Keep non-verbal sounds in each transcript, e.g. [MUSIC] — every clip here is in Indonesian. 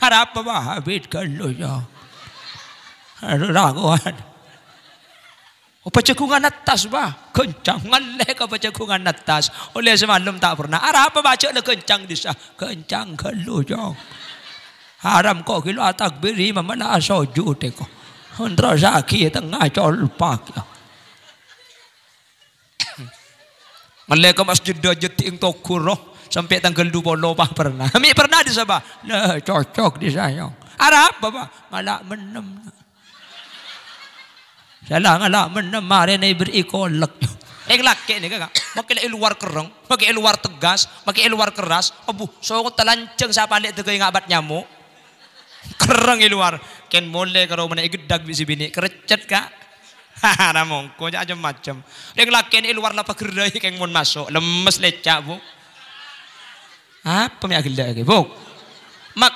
ખરાબ મહાવીર કરલું raguan Pacakungan atas ba? Kencang. leka ke pacakungan atas. Oleh semalam tak pernah. Arah apa baca na kencang disah. Kencang kelu jong. Haram kau kilo atak beri mana asoju teko. Hendra zaki tengah colpak. Ngalih ya. ke masjid dajeting tokuroh sampai tanggal 20 pak pernah. Kami [LAUGHS] pernah di Sabah. Nah, cocok di saya. Arab bapa malah menem. Salah ngalah menem mare na berikolak. Ek laki ni eh, kaga. Makila iluwar kereng, maki iluwar tegas, maki iluwar keras. Abu, so ko talanceng sa palit tegay ngabat nyamu. Kereng iluwar. Ken mole karo mana ikut igedag bisi bini. Kerecet ka. Hahaha, [LAUGHS] namongko aja macam. Ek laki ni iluwar lapa gerai keng mon masuk. Lemes lecak bu. Apa yang agil lagi? Bung. Mak.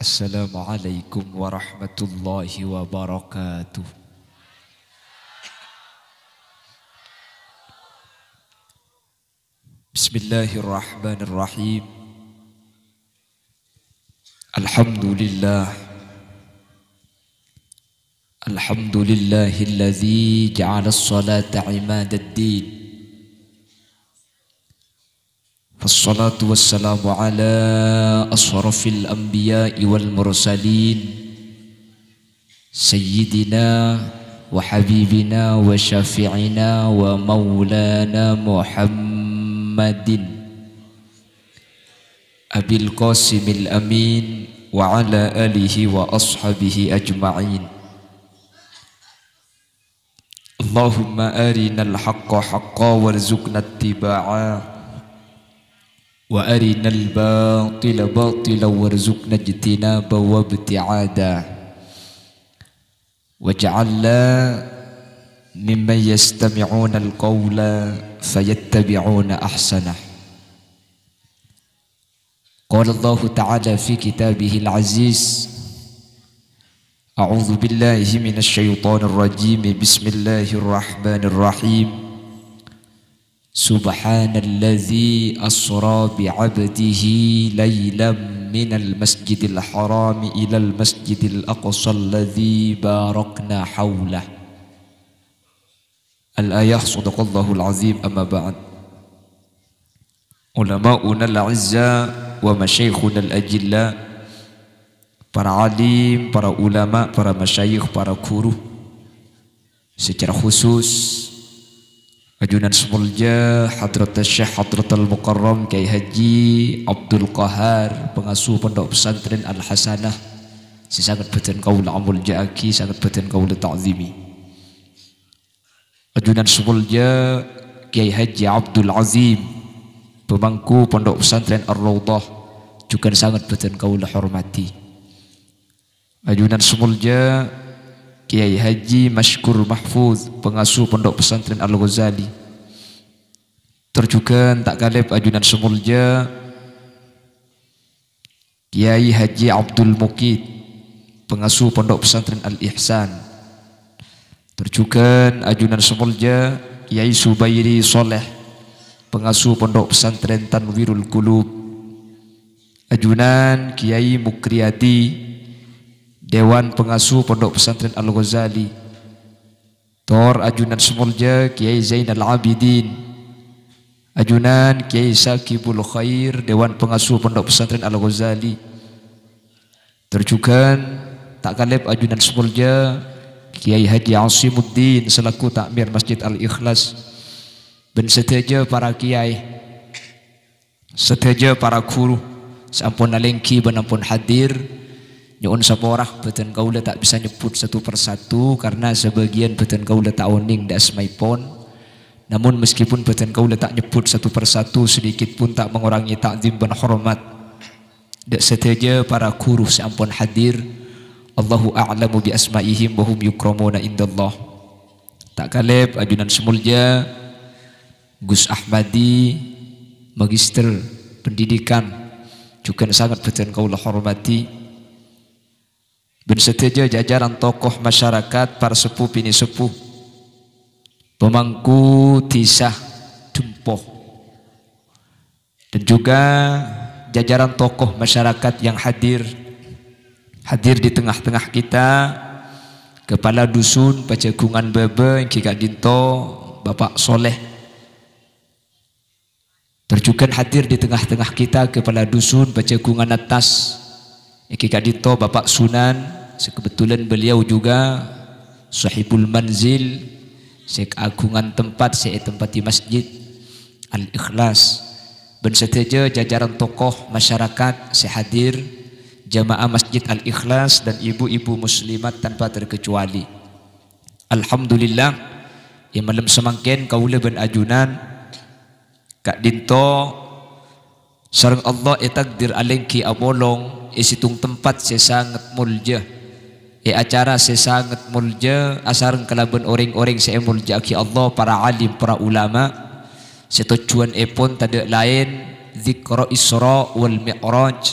Assalamualaikum warahmatullahi wabarakatuh. بسم الله الرحمن الرحيم الحمد لله الحمد لله الذي جعل الصلاة عماد الدين فالصلاة والسلام على أشرف الأنبياء والمرسلين سيدنا وحبيبنا وشفيعنا ومولانا محمد محمد أبي القاسم الأمين وعلى آله وأصحابه أجمعين اللهم أرنا الحق حقا وارزقنا اتباعه وأرنا الباطل باطلا وارزقنا اجتنابا وابتعادا واجعلنا ممن يستمعون القول فيتبعون أحسنه قال الله تعالى في كتابه العزيز أعوذ بالله من الشيطان الرجيم بسم الله الرحمن الرحيم سبحان الذي أسرى بعبده ليلا من المسجد الحرام إلى المسجد الأقصى الذي باركنا حوله Al-ayah sadaqallahul azim Ama ba'd. Ulama'una al-izza wa masyayikhuna al-ajilla. Para alim, para ulama, para masyayikh, para guru. Secara khusus Ajunan Semulja, Hadrat Syekh Hadrat Al-Mukarram, Kiai Haji Abdul Qahar, pengasuh Pondok Pesantren Al-Hasanah. Si sangat berterima kasih, amul jaaki, sangat beten kaula ta'zimi. Ajunan Subulja Kiai Haji Abdul Azim pemangku Pondok Pesantren Ar-Raudhah juga sangat beten kaulah hormati Ajunan Sumulja Kiai Haji Mashkur Mahfuz pengasuh Pondok Pesantren Al-Ghazali terjukan tak kalib Ajunan Sumulja Kiai Haji Abdul Mukid pengasuh Pondok Pesantren Al-Ihsan Terjukan Ajunan Semulja Yai Subairi Soleh Pengasuh Pondok Pesantren Tanwirul Gulub Ajunan Kiai Mukriati Dewan Pengasuh Pondok Pesantren Al-Ghazali Tor Ajunan Semulja Kiai Zainal Abidin Ajunan Kiai Sakibul Khair Dewan Pengasuh Pondok Pesantren Al-Ghazali Terjukan Tak kalib Ajunan Semulja Kiai Haji Asimuddin selaku takmir Masjid Al-Ikhlas dan seteja para kiai seteja para guru sampun nalengki benampun hadir nyuun seporah beten kaula tak bisa nyebut satu persatu karena sebagian beten kaula tak oning das maipon namun meskipun beten kaula tak nyebut satu persatu sedikit pun tak mengurangi takzim dan hormat dak seteja para guru sampun hadir Allahu a'lamu bi asma'ihim wa hum yukramuna indallah Tak Kaleb Ajunan Semulja Gus Ahmadi Magister Pendidikan juga sangat betul kau hormati bin setuju jajaran tokoh masyarakat para sepuh ini sepuh pemangku tisah dempoh dan juga jajaran tokoh masyarakat yang hadir hadir di tengah-tengah kita kepala dusun Pajagungan Bebe Kikak Dinto Bapak Soleh Terjukan hadir di tengah-tengah kita kepala dusun Pajagungan Atas Kikak Dinto Bapak Sunan sekebetulan beliau juga sahibul manzil seagungan tempat se tempat di masjid al-ikhlas ben jajaran tokoh masyarakat sehadir hadir jamaah Masjid Al-Ikhlas dan ibu-ibu muslimat tanpa terkecuali. Alhamdulillah yang malam semangkin kau bin ajunan Kak Dinto Sarang Allah etakdir ya alengki abolong esitung ya tempat sesangat mulja e acara sesangat mulja asareng kalaban orang-orang seemulja ki Allah para alim para ulama setujuan epon eh tidak lain Zikro isra wal mi'raj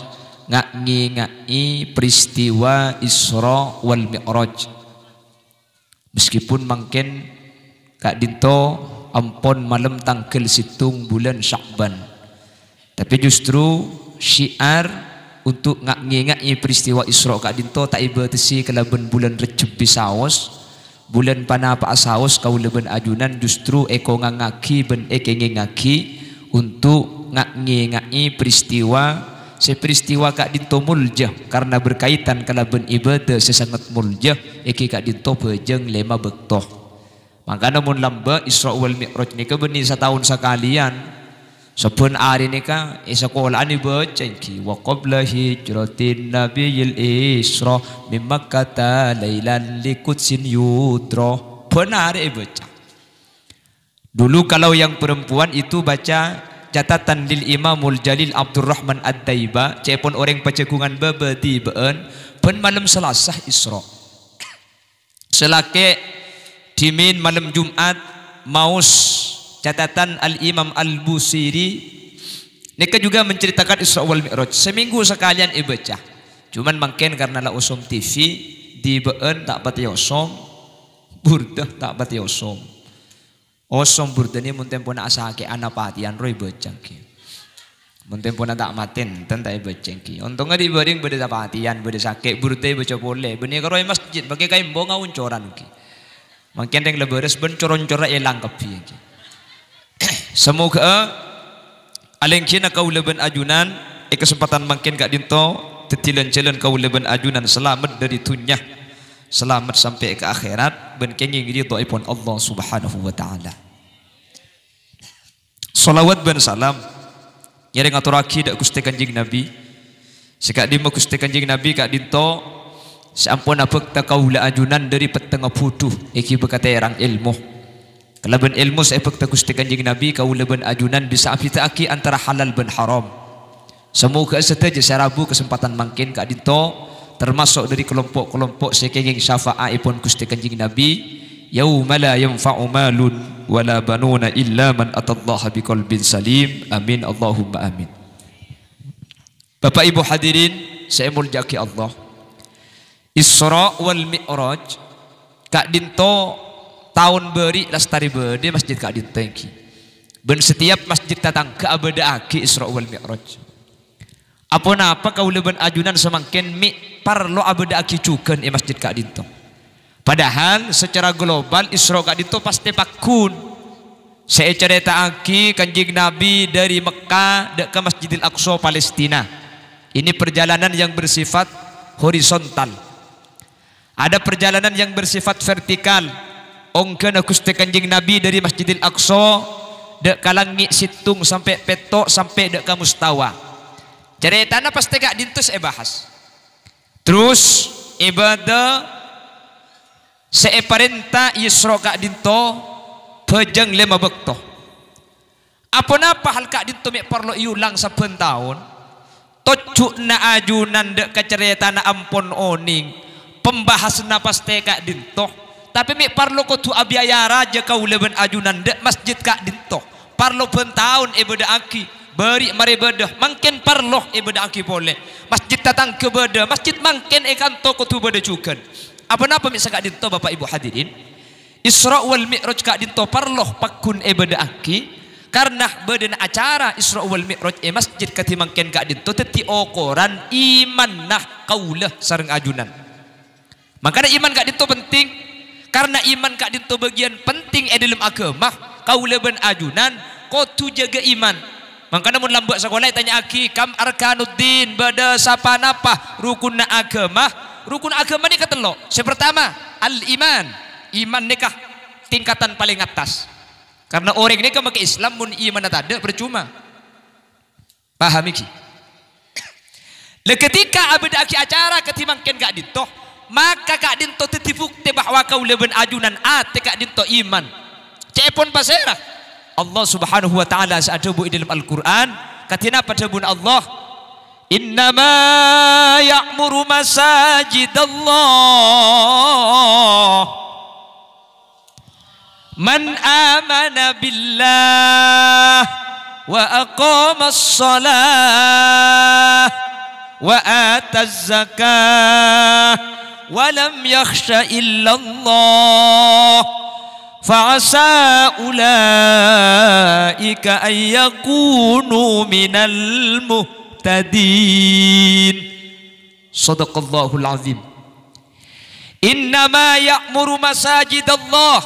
ngak-ngai peristiwa Isra wal Mi'raj. Meskipun mungkin Kak Dinto ampun malam tangkel situng bulan Syakban. Tapi justru syiar untuk ngak-ngai peristiwa Isra Kak Dinto tak ibatasi kelaben bulan Recep Bisaos. Bulan panapa asaos kau leben ajunan justru eko ngangaki ben eke ngaki untuk ngak-ngai peristiwa seperistiwa kak dinto muljah karena berkaitan kalaban ibadah sesangat muljah eki kak dinto bejeng lema bektoh maka namun lamba Isra wal Mi'raj ni ke beni setahun sekalian sebun hari ni ka eh, sekolah ni bejeng ki wa qabla hijratin nabiyil Isra mim Makkah lailan likutsin yudra benar ibecang dulu kalau yang perempuan itu baca catatan lil imamul jalil Abdurrahman Ad-Daiba cepon orang pacekungan bebedi beun pen malam selasa Isra selake dimin malam Jumat maus catatan al-imam al-Busiri mereka juga menceritakan Isra wal Mi'raj. Seminggu sekalian ibaca. Cuman mungkin karena la usum TV di beun tak pati usum, burdah tak pati usum. Osom burdeni muntempona asake anapati anroi Munten Muntempona tak maten tentai bojangki. Untungnya di bering bede patian bode sake burte bocok boleh. Bene keroi masjid bagai kain bonga uncoran ki. Mungkin yang leberes ben coron-cora elang kepi ki. [CLEARS THROAT] Semoga alengkina kau leben ajunan e kesempatan makin gak dinto tetilan jalan kau leben ajunan selamat dari tunyah selamat sampai ke akhirat ben kenging ridhaipun Allah Subhanahu wa taala. Salawat ben salam nyari ngaturaki dak Gusti Kanjeng Nabi. Sekak di Gusti Kanjeng Nabi kak dinto sampun apek takaula ajunan dari petengah putuh iki berkata orang ilmu. kalau ben ilmu sepek ta Gusti Kanjeng Nabi kaulaban ajunan bisa afita aki antara halal ben haram. Semoga setaja sarabu kesempatan mangkin kak dinto termasuk dari kelompok-kelompok sekenging syafa'i pun Gusti Kanjeng Nabi yauma la yanfa'u malun wala banuna illa man atallaha biqalbin salim amin Allahumma amin Bapak Ibu hadirin saya muljaki Allah Isra wal Mi'raj Kak Dinto tahun beri lastari beri masjid Kak Dinto yang ben setiap masjid datang ke abada Isra wal Mi'raj apa napa kau leben ajunan semakin mi parlo abda akicukan di masjid kak Padahal secara global Isra kak dinto pasti pakun. Saya cerita aki kanjeng Nabi dari Mekah ke Masjidil Aqsa Palestina. Ini perjalanan yang bersifat horizontal. Ada perjalanan yang bersifat vertikal. Ongken akuste kanjeng Nabi dari Masjidil Aqsa dek kalangi situng sampai petok sampai dek ke Mustawa ceritanya pasti gak dintus e bahas terus ibadah seeparenta isro kak dinto pejeng lima bekto apa napa hal kak dinto mek perlu iulang sepen tahun tocuk na ajunan dek kecerita na ampun oning pembahas pasti kak dinto tapi mek perlu kutu abiaya raja kau leben ajunan dek masjid kak dinto perlu tahun ibadah aki beri mari bedah makin perlu ibadah eh aki boleh masjid datang ke bedah masjid makin ikan eh toko tu bedah juga apa napa misalnya kak dinto bapak ibu hadirin Isra wal Mi'raj kak dinto perlu pakun ibadah eh aki karena beden acara Isra wal Mi'raj e masjid kati makin kak dinto teti okoran iman nah kaulah sarang ajunan makanya iman kak dinto penting karena iman kak dinto bagian penting e dalam agama kau ben ajunan kau tu jaga iman maka namun lambak sekolah tanya aki kam arkanuddin bada napa rukun agama. Rukun agama ini ketelok. Yang pertama al iman. Iman nikah tingkatan paling atas. Karena orang ini kemakai Islam mun iman ada percuma. pahami ki. [CLEARS THROAT] Lah ketika abdi aki acara ketimbang ketimangkan gak ditoh, maka kak dinto titibuk tebah wakau leben ajunan a kak dinto iman. Cepon pasera. Allah Subhanahu wa taala seadebu di dalam Al-Qur'an katina padabun Allah innama ya'muru masajidallah man amana billah wa aqama as-salah wa ata az-zakah wa lam yakhsha illallah fa'asa ulaika ayyakunu minal muhtadin sadaqallahul azim innama ya'muru masajidallah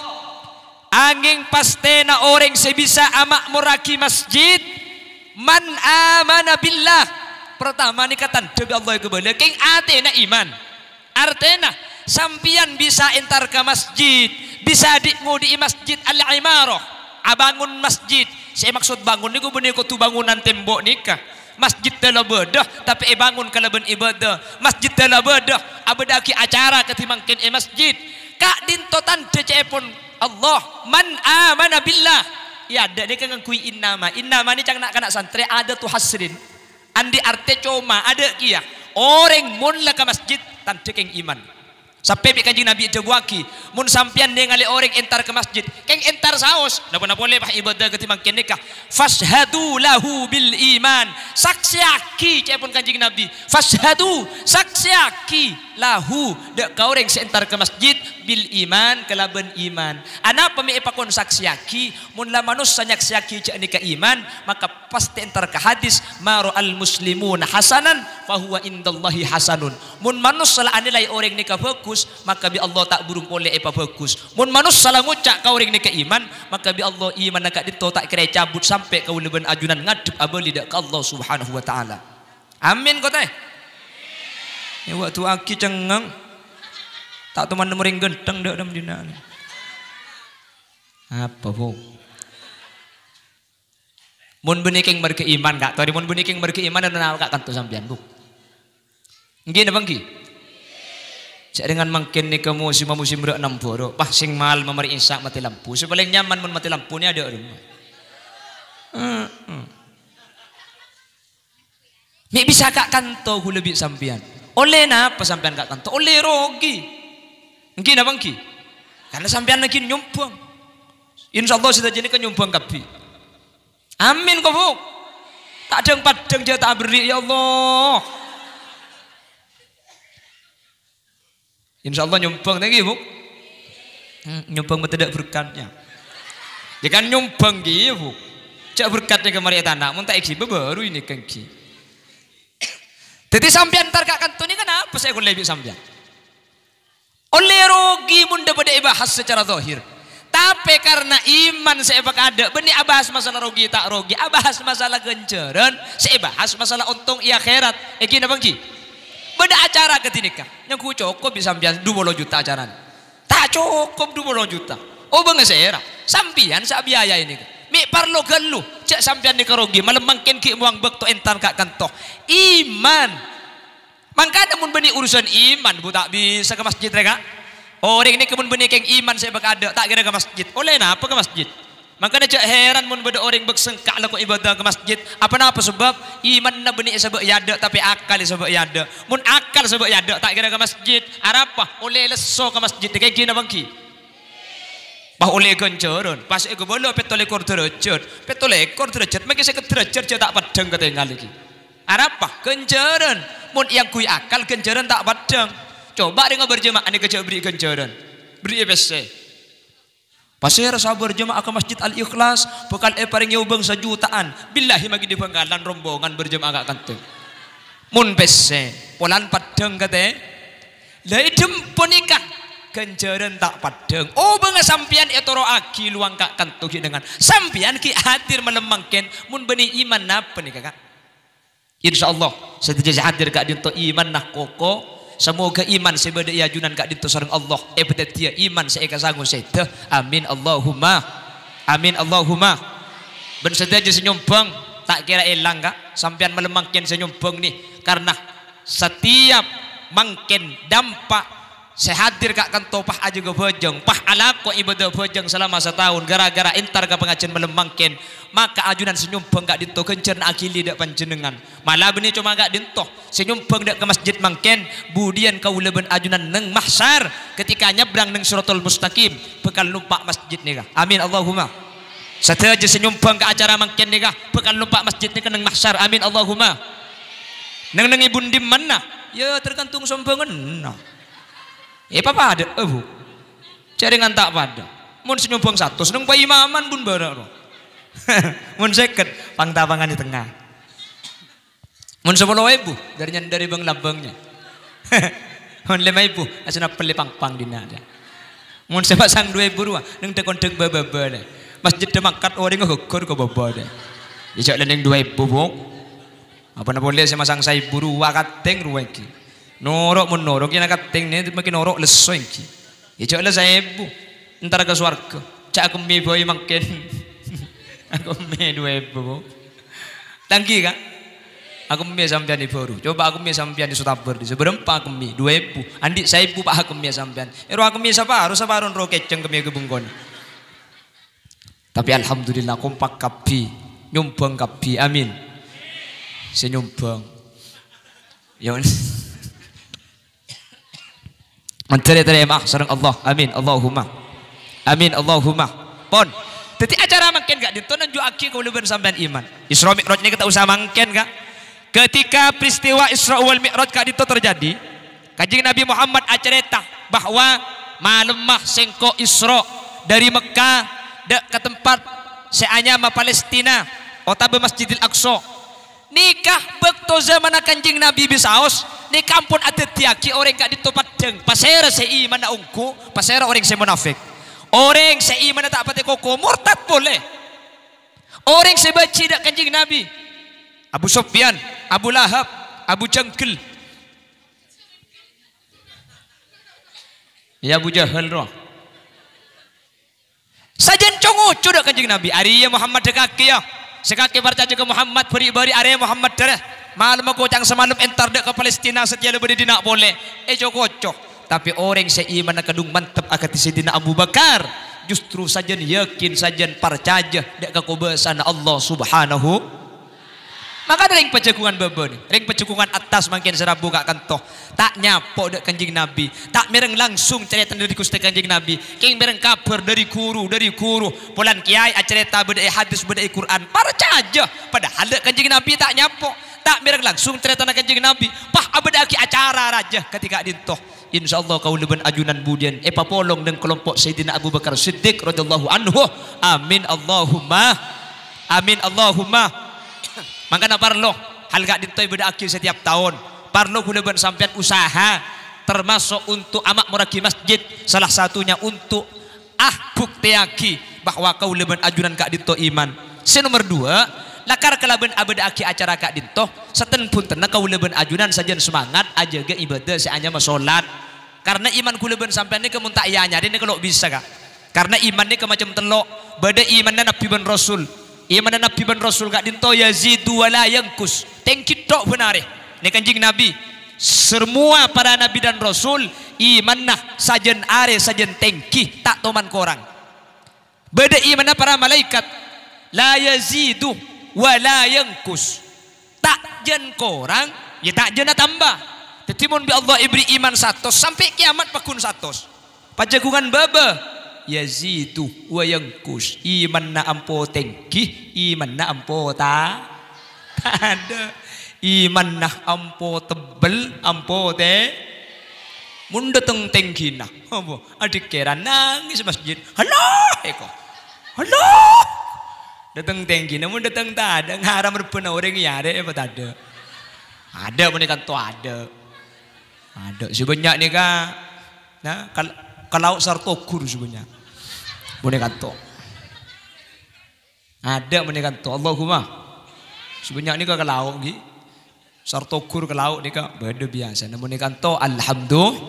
angin pasti na orang sebisa amak muraki masjid man amana billah pertama ni katan demi Allah kebalik king atena iman artena sampian bisa entar ke masjid bisa dikmu di masjid al-imarah abangun ah, masjid saya maksud bangun ni gubernur kutu bangunan tembok ni masjid telah bedah tapi ibangun eh, kalau ben ibadah masjid telah bedah abada ki acara ketimbang ken eh, masjid kak dintotan DC pun Allah man mana bila? ya ada ni kan kui innama innama ni cang nak kena santri ada tu hasrin andi arte cuma ada kia ya? orang mun ke masjid tan iman Sampai bi kanjeng Nabi itu buaki. Mun sampian dia ngali orang entar ke masjid. Keng entar saos. Napa napa boleh pak ibadah ketimbang mangkin nikah. Fashadu lahu bil iman. saksiaki. aki. Cepun kanjeng Nabi. Fashadu. saksiaki. lahu dek kau kaureng seentar ke masjid bil iman kelaben iman anak pemi epakon saksiaki mun la manus sanyak saksi cak ni ke iman maka pasti entar ke hadis maru al muslimun hasanan fahuwa indallahi hasanun mun manus salah anilai orang ni ke fokus, maka bi Allah tak burung boleh epa fokus. mun manus salah ngucak kau kaureng ni ke iman maka bi Allah iman agak dito tak kira cabut sampai kau leben ajunan ngadep abali dek ke Allah subhanahu wa taala amin kau teh Ya waktu aki cengeng. Tak teman ringan, genteng dak dalam dina. Apa bu? Mun beniking berkeiman kak. Tadi mun beniking berkeiman dan kenal kak kantu sampean bu. Gini apa nggih? Cek dengan mungkin ni kamu musim musim berak enam puluh. Pah sing mal memari insak mati lampu. Sebaliknya nyaman mun mati lampu ni ada rumah. Hmm. bisa kak kanto ku lebih sampean. Oleh napa sampean gak kanto? Oleh rogi. Engki napa engki? Karena sampean lagi nyumbang. Insyaallah sita jene kan nyumbang kapi Amin kau bu. Tak ada yang padang jatah tak beri ya Allah. Insyaallah nyumbang lagi bu. Hmm, nyumbang tidak berkatnya. Ya kan nyumbang gitu. Cak berkatnya kemarin ya tanah, mun tak baru ini kengki. Jadi sampean ntar gak kantuni kenapa saya kun lebih sampean? Oleh rugi munda pada ibahas secara zahir. Tapi karena iman saya ada, benih abahas masalah rogi tak rogi, abahas masalah genceran, saya bahas masalah untung ia kerat. Eh gini bangki, Benda acara ketika. yang ku cukup bisa sampean dua juta acara. tak cukup dua juta. Oh bangga saya era, sampean saya biaya ini dek parlogan lu cak sampean di karogi malam makin ki muang bekto entar kak kantoh iman mangka namun benih urusan iman bu tak bisa ke masjid mereka orang oh, ini kemun benih keng iman saya ada tak kira ke masjid oleh apa ke masjid maka cak heran mun beda orang bersengkak laku ibadah ke masjid. Apa nah, apa sebab iman na benih sebab yada ya tapi akal sebab yada. Ya mun akal sebab yada ya tak kira ke masjid. Arapa oleh leso ke masjid. Kayak gini bangki. Pahulegon jorun, pas ego bolo petolekor derajat, petolekor derajat, mungkin saya derajat saya tak kata yang lagi. Arapa kenjaran, mun yang kui akal kenjaran tak pedang. Coba dengan berjemaah ini kerja beri kenjaran, beri EPC. saya rasa berjemaah ke masjid al ikhlas bukan eh paring ubang sejutaan billahi magi di penggalan rombongan berjemaah gak kantuk mun pese polan padeng kata. lai dem ponikah kenjeren tak padeng oh bangga sampian etoro ya aki luang kak kantuk dengan sampian ki hadir melemangken mun beni iman apa nih kakak Insya Allah setiap hadir kak dinto iman nah koko semoga iman sebeda iya junan kak dinto sarang Allah eh betetia iman seeka sanggup sete amin Allahumma amin Allahumma ben setiap senyombang tak kira elang kak sampian melemangken senyombang nih karena setiap mangken dampak saya kak kento pah aja ke bojong pah alak kok ibadah bojong selama setahun gara-gara entar ke pengajian melembangkan maka ajunan senyum penggak dinto kencer akili dak panjenengan malah bini cuma gak dinto senyum penggak ke masjid mangken budian kau leben ajunan neng mahsar ketika nyebrang neng suratul mustaqim bekal lupa masjid nih amin Allahumma setelah aja senyum ke acara mangken nih bekal lupa masjid nih neng mahsar amin Allahumma neng neng ibundim mana ya tergantung sombongan nah Eh ya, papa ada, eh bu. Jaringan tak pada. Mun senyumbang satu, seneng bayi maman pun baru, no. [LAUGHS] Mun seket, pang tabangan di tengah. Mun sepuluh ibu dari dari bang labangnya. [LAUGHS] Mun lima ibu, asana peli pang pang di nada. Mun sepak dua ibu ruah, neng tekon tek oh, baba Masjid demak orang ngukur kau baba deh. Ijak dua ibu bu, Apa nak boleh sama saya ibu ruah kateng Noro mun noro kina kating ne makin noro leso inki. Ijo ya, le saebu ntar ke swarga. Cak aku mie boy makin. [LAUGHS] aku mie dua ibu. Tangki kan? Aku mie sampean di Boru. Coba aku mie sampean di Sutaber di sebelum pak aku mi dua ibu. Andi saebu pak aku mi sampean. Ero eh, aku mie siapa? Harus siapa roket rokeceng kemi kebungkon. Tapi alhamdulillah kompak kapi nyumbang kapi. Amin. Senyumbang. Ya. Menteri-teri mahsyar Allah. Amin. Allahumma. Amin. Allahumma. Pon. Tetapi acara makin gak ditonton juga aki kau lebih sampean iman. Isra Mi'raj ini kita usah makin gak. Ketika peristiwa Isra wal Mi'raj kak itu terjadi, kaji Nabi Muhammad acarita bahwa malam mah sengko Isra dari Mekah ke tempat seanya ma Palestina, kota Masjidil Aqsa nikah bekto zaman kanjing Nabi bisaos ni kampun ada tiaki orang gak ditopat jeng pasera se iman na ungku pasera orang se munafik orang se iman tak pati koko murtad boleh orang se baci dak kanjing Nabi Abu Sofyan Abu Lahab Abu Jengkel Ya Abu Jahal roh Sajen congo cudak kanjing Nabi ya Muhammad dekaki ya sekarang kita juga Muhammad beri-beri area Muhammad dah malam aku cang semalam entar dek ke Palestina setia lebih di nak boleh eh jauh kocok tapi orang yang iman nak kedung mantap akan di Abu Bakar justru saja yakin saja percaya dek kekubasan Allah subhanahu maka ada yang pejagungan beban, ring pejagungan atas makin serap buka kentoh tak nyapo dek kanjing nabi tak mereng langsung cerita dari kusti kanjing nabi king mereng kabar dari guru dari guru polan kiai acerita beda hadis beda Quran parca aja padahal dek kanjing nabi tak nyapok, tak mereng langsung cerita kanjing nabi pah aki acara raja ketika dintoh insyaallah kau leban ajunan budian epa eh, polong dan kelompok Sayyidina Abu Bakar Siddiq radhiyallahu anhu amin Allahumma amin Allahumma Makanya parlo halga dintoy beda akil setiap tahun. Parlo guna ben sampean usaha termasuk untuk amak muraki masjid salah satunya untuk ah buktiaki bahwa kau leben ajunan kak dinto iman. Se nomor dua lakar kalaben abad aki acara kak dinto seten pun tena kau leben ajunan saja semangat aja ge ibadah seanya masolat karena iman kuleben sampai ini kemuntak iya nyari ini kalau bisa kak karena iman ini kemacam telok beda imannya nabi ben rasul ia mana Nabi ban Rasul gak dinto yazidu wala yangkus. Tengki tok benare. Ne kanjing Nabi. Semua para Nabi dan Rasul imanah sajen are sajen tengki tak toman korang. Beda imanah para malaikat la yazidu wala yangkus. Tak jen korang, ya tak jen tambah. Tetimun bi Allah ibri iman satu sampai kiamat pakun satu. Pajagungan baba yazidu wa yangkus iman na ampo tengki iman na ampo ta ada iman na ampo tebel ampo te munda teng tengki na apa adik kera nangis masjid halo eko halo datang tengki namun datang ta ada ngaram repena orang yare apa tak ada ada menikah tu ada ada sebanyak nih kak nah kalau kalau sartokur sebenarnya Bonekan to, Ada bonekan to. Allahumma. Sebanyak ini ke ke laut gi. Sartokur ke laut ni ke beda biasa. Namun boneka alhamdulillah.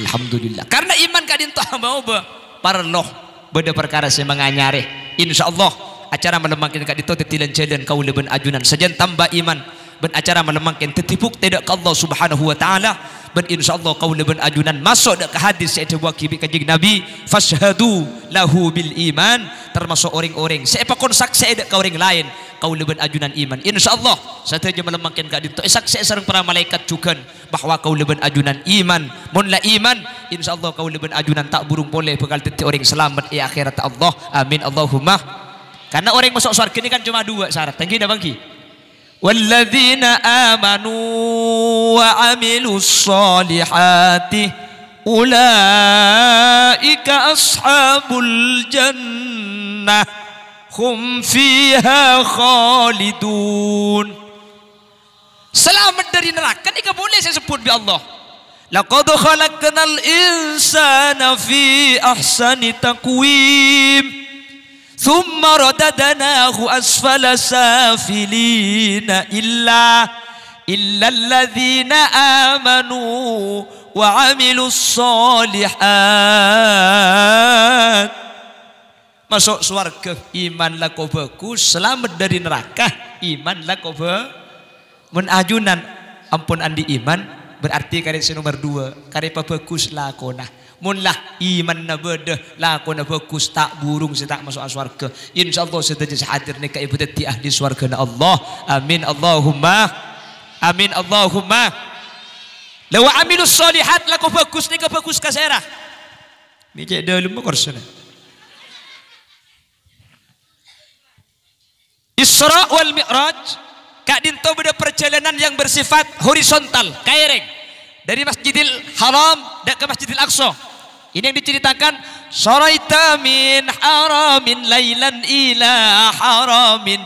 Alhamdulillah. Karena iman kadin tok mau be parloh benda perkara semanganyare. Insyaallah acara melemakin kadin itu tetilan jalan kau leben ajunan Sejen tambah iman ben acara melemakin tetipuk tidak ke Allah Subhanahu wa taala ben kau kaula ben ajunan masuk dak ke hadis saya coba kibi kanjeng Nabi fashhadu lahu bil iman termasuk orang-orang saya pakon saksi ada ke orang lain kau kaula ben ajunan iman insya Allah saya terjemah melemahkan ka dinto sak saya sareng para malaikat cukan bahwa kau kaula ben ajunan iman iman insya Allah kau kaula ben ajunan tak burung boleh bekal titik orang selamat di akhirat Allah amin Allahumma karena orang masuk surga ini kan cuma dua syarat tangki dah bangki والذين آمنوا وعملوا الصالحات أولئك أصحاب الجنة هم فيها خالدون Selamat dari neraka ni boleh saya sebut bi Allah. Laqad khalaqnal insana fi ahsani taqwim. ثم رددناه أسفل سافلين إلا إلا الذين آمنوا وعملوا الصالحات masuk surga imanlah kau beku selamat dari neraka imanlah kau be menajunan ampun andi iman berarti karya nomor dua karya beku selakona munlah iman na beda laku na bagus tak burung saya tak masuk aswarga. insyaallah saya jadi hadir ni kak ibu di ahli surga na Allah amin Allahumma amin Allahumma lawa aminus solihat laku bagus ni ke bagus kasera ni cek dah lumba korsana Isra wal Mi'raj kak dinto beda perjalanan yang bersifat horizontal kaireng dari Masjidil Haram dan ke Masjidil Aqsa. Ini yang diceritakan Saraita min haramin lailan ila haramin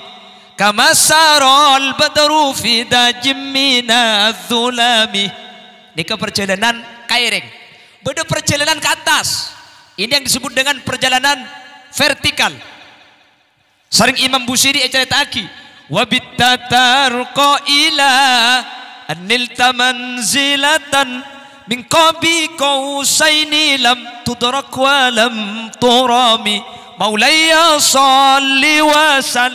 kama saral badru fi dajmina dzulami. Ini keperjalanan perjalanan kairing. Beda perjalanan ke atas. Ini yang disebut dengan perjalanan vertikal. Sering Imam Busiri cerita aki. Wabit tatarqa ila anilta manzilatan min qabi qausaini lam tudrak wa lam turami مولاي صل وسل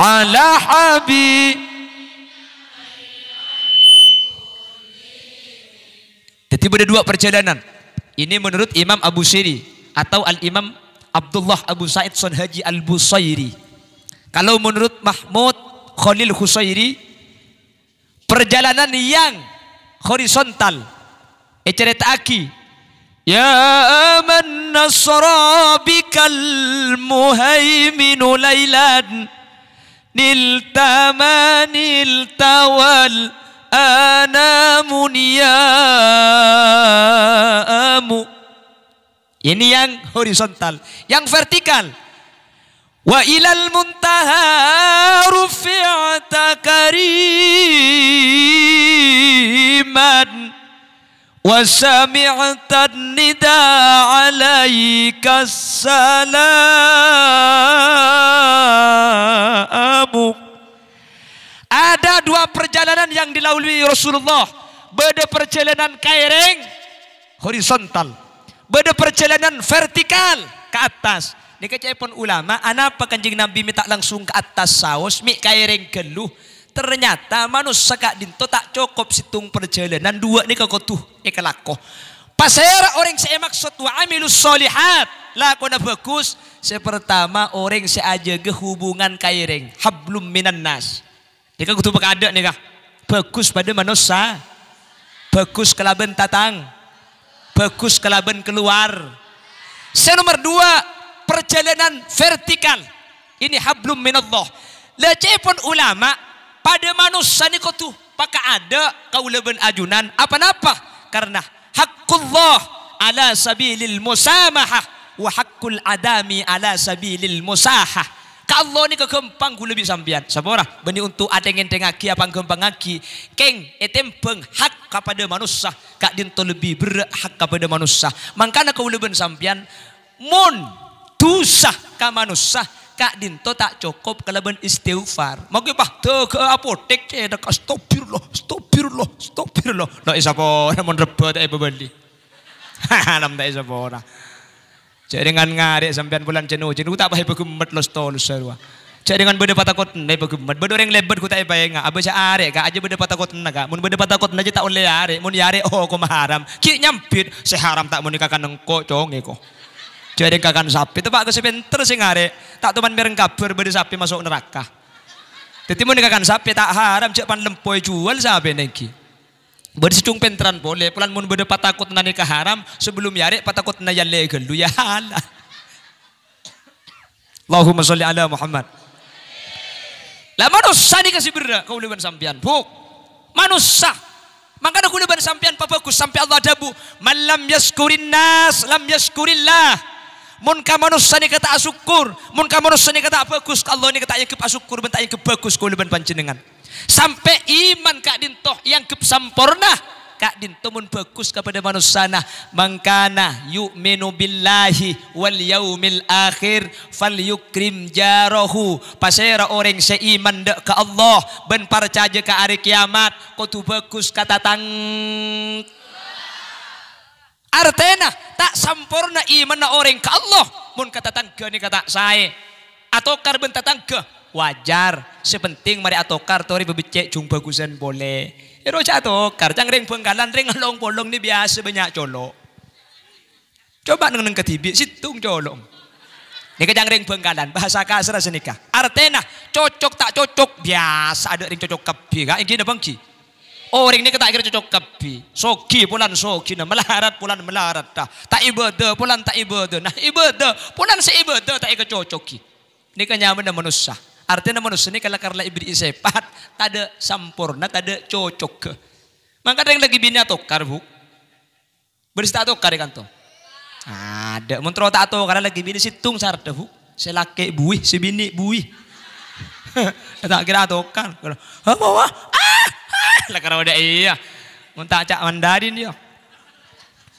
على حبيب Jadi ada dua perjalanan. Ini menurut Imam Abu Syiri atau Al-Imam Abdullah Abu Said Sonhaji Al-Busairi. Kalau menurut Mahmud Khalil Husairi perjalanan yang horizontal eceret eh, aki ya man nasra bikal muhaimin lailan nilta manilta wal anamun ini yang horizontal yang vertikal وإلى المنتهى رفعت rufi'ata وسمعت wa عليك السلام alaika ada dua perjalanan yang dilalui Rasulullah beda perjalanan kairing horizontal beda perjalanan vertikal ke atas Dekat pun ulama, anapa kanjeng Nabi minta langsung ke atas saus, mie kairing keluh, Ternyata manusia kak dinto tak cukup situng perjalanan dua ni kau tuh ikalako. Pasera orang saya maksud wa amilus solihat nak bagus. Saya pertama orang saya aja ke hubungan kaireng hablum minan nas. Dia kau tuh ada nih kak. Bagus pada manusia. Bagus kelaben tatang. Bagus kelaben keluar. Saya nomor dua perjalanan vertikal. Ini hablum minallah. pun ulama pada manusia ni kotu pakai ada kaulaban ajunan apa napa? Karena hakullah ala sabilil musamaha, wa hakul adami ala sabilil musahah. Kalau Allah ni kegempang ku lebih sambian. Sabora, beni untuk ada atengen tengaki apa gempang aki. Keng etempeng eh, hak kepada manusia. Kak dinto lebih berhak kepada manusia. Mangkana kau leben sambian. Mun dosa ka manusia kak dinto tak cukup keleban istighfar. Mau pah tuh ke apotek cedek astagfirullah, astagfirullah, astagfirullah. Nak isa pora mon rebot ai bebeli. [LAUGHS] Alam tak isa pora. Cek dengan ngarik sampean bulan jenuh, jenuh tak pahe begemet los tol sarua. Cek dengan beda patakot ne eh, begemet. Bedo reng lebar ku tak pahe nga. Abe sa arek kak aja beda patakot naga ka. Mun beda patakot na tak oleh arek, mun yare oh ko maharam. Ki nyampit seharam tak mun nikah kaneng ko conge eh, ko. Jadi kakan sapi itu Pak Gus pinter sih ngare. Tak teman mereng kabur beri sapi masuk neraka. Jadi mau kakan sapi tak haram cek pan lempoy jual sapi neki. Beri secung pentran boleh. Pulan mun beri patakut nani haram sebelum yare patakut naya legal lu ya halal. Allahumma sholli ala Muhammad. Lah manusia dikasih berda kau kauliban sampian. Buk. Manusia Maka ada kuliban sampian papaku sampai Allah dabu. Malam yaskurin nas, lam yaskurillah. Mun ni kata asyukur, mun ni kata bagus, Allah ni kata yang ke bentak yang kebagus, bagus kuluban panjenengan. Sampai iman kak dintoh yang ke sampurna kak dintoh mun bagus kepada manusana mangkana yu'minu billahi wal yaumil akhir yukrim jarahu pasera orang seiman dek ke Allah ben percaya ke hari kiamat tu bagus kata tang Artena tak sempurna iman orang ke Allah mun kata tangga ini kata saya atau karbon tetangga wajar sepenting mari atau kartori bebecek jung bagusan boleh ero ca atokar cang ring bengkalan ring long bolong ni biasa banyak colok coba neng neng ketibi situng colong Nika jang ring penggalan bahasa kasar senika artena cocok tak cocok biasa ada ring cocok kebi ka ini bangki Orang oh, ini kita akhirnya cocok kebi. Sogi pulan sogi, nah melarat pulan melarat Nah, Tak ibadah pulan tak ibadah. Nah ibadah pulan seibadah tak ikut cocoki. Ini kan nyaman dan manusia. Artinya manusia ini kalau karena ibri sepat. tak ada sempurna, tak ada cocok ke. Maka ada yang lagi bina tokar bu. Berista tokar di kantor. Ada, mentro tak tahu karena lagi bini situng sarda bu. Selake buih, sebini buih. [LAUGHS] tak kira tokar. Apa Ah! [LAUGHS] lah karena udah iya muntah cak mandarin dia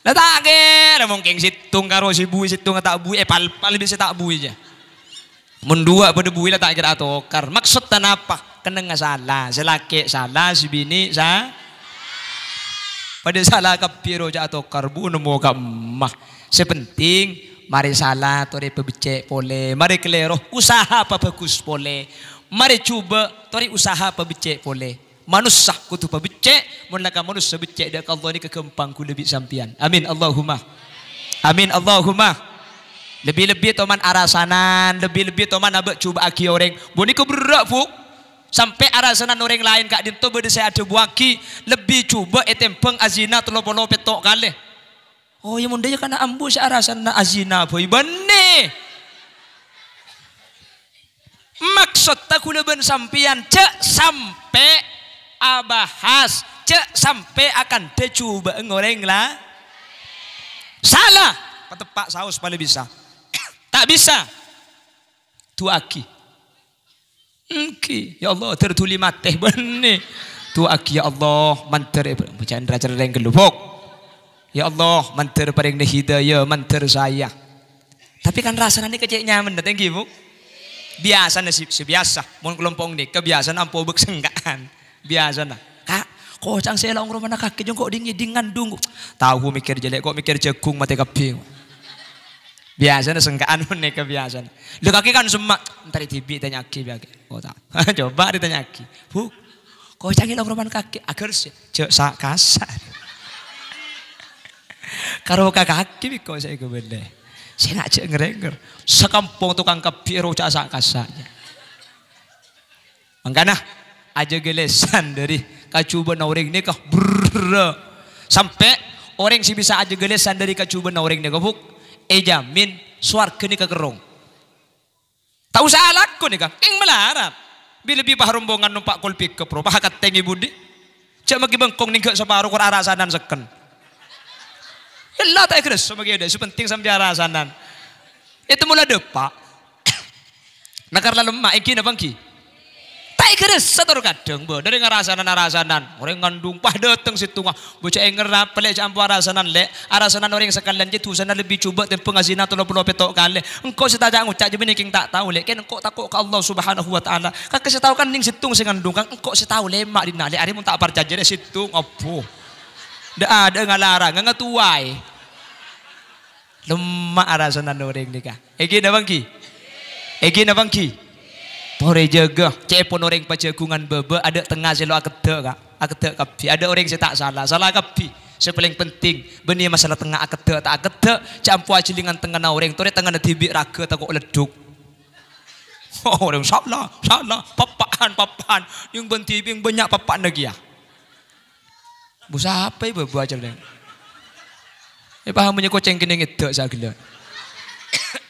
lah tak ke lah mungkin situng si bui situng tak bui eh pal pal bisa tak bui aja mendua pada bui lah tak kira tokar maksud tanapa, kena nggak salah laki salah si bini sa pada salah kapiro cak tokar bu nemu kamah sepenting mari salah tori pebecek pole mari keleroh usaha apa bagus pole mari coba tori usaha pebecek pole manusia kutu pabece menaka manusia becek dak Allah ni kekempang ku lebih sampian amin Allahumma amin Allahumma lebih-lebih toman arasanan lebih-lebih toman abek cuba aki orang boni ku berak fu sampai arasanan orang lain kak dinto berde saya ada buaki lebih cuba etempeng azina telopono petok kali oh ya mundanya kena ambu saya arasanan azina boy bane maksud tak kuleban sampian cek sampai abahas cek sampai akan dicoba ngoreng lah salah ketepak saus paling bisa [COUGHS] tak bisa tuaki Engki, ya Allah tertuli mati [LAUGHS] benih. Tuaki ya Allah menteri. Eh, macam raja yang gelubuk. Ya Allah menteri paling hidayah menteri saya. Tapi kan rasa nanti kecil nyaman datang ibu. Biasa nasib sebiasa. biasa. Mohon kelompok ini kebiasaan ampuh beksengkaan. Biasa nak Kak, kocang saya orang rumah kaki kejong kok dingi dingan dungu. Tahu mikir jelek kok mikir jagung mati keping. Biasa nih sengkaan [LAUGHS] menek kebiasaan. Lu kaki kan semak. Ntar tibi tanya aki biaki. Oh tak. [LAUGHS] Coba ditanya aki. Bu, kok cang orang rumah kaki agar sih kasar. [LAUGHS] Karo kakak aki kok saya kebelah. Saya nak cek ngerengger Sekampung tukang sak rocak sakasanya. Mangkana. Aja gelesan dari kacuba naureng neka brrr sampai orang si bisa aja gelesan dari kacuba naureng neka buk ejamin eh, suar kene kerong tahu salah nih neka ing melarat bila bi rombongan numpak kolpik ke pro pahakat tengi budi cak magi bengkong ningke separuh kur arah sanan seken Allah tak ikhlas sama dia deh penting sampai arasanan, itu mula depak [COUGHS] nakar lalu mak iki na Saiki geus kadung kadang dari ngarasanan-arasanan. Orang ngandung pah dateng situ ngah. Bocah ngerap pelek campur arasanan lek. Arasanan orang sekalian jitu sana lebih coba dan pengazina 30 petok kali. Engkau setaja ucap jemen king tak tahu lek. Kan engkau takut ke Allah Subhanahu wa taala. Kan kasih tahu kan ning situng sing ngandung kan engkau setahu lemak dina lek. Ari mun tak parja jere situ opo. Ndak ada ngalarang, ngatuai. Lemak arasanan orang nikah. Egi nabangki. Egi nabangki. Pore jaga, cepon orang pajagungan bebe ada tengah selo akede kak, akede kapi. Ada orang saya tak salah, salah kapi. Saya paling penting, benih masalah tengah akede tak akede, campu aja dengan tengah na orang, tore tengah na tibi raga tak kok leduk. [LAUGHS] Oh, orang salah, salah, papahan, papahan, yang benti yang banyak papan lagi ya. Bu siapa ibu bu aja deh. Eh pahamunya kucing kini ngedok saya gila.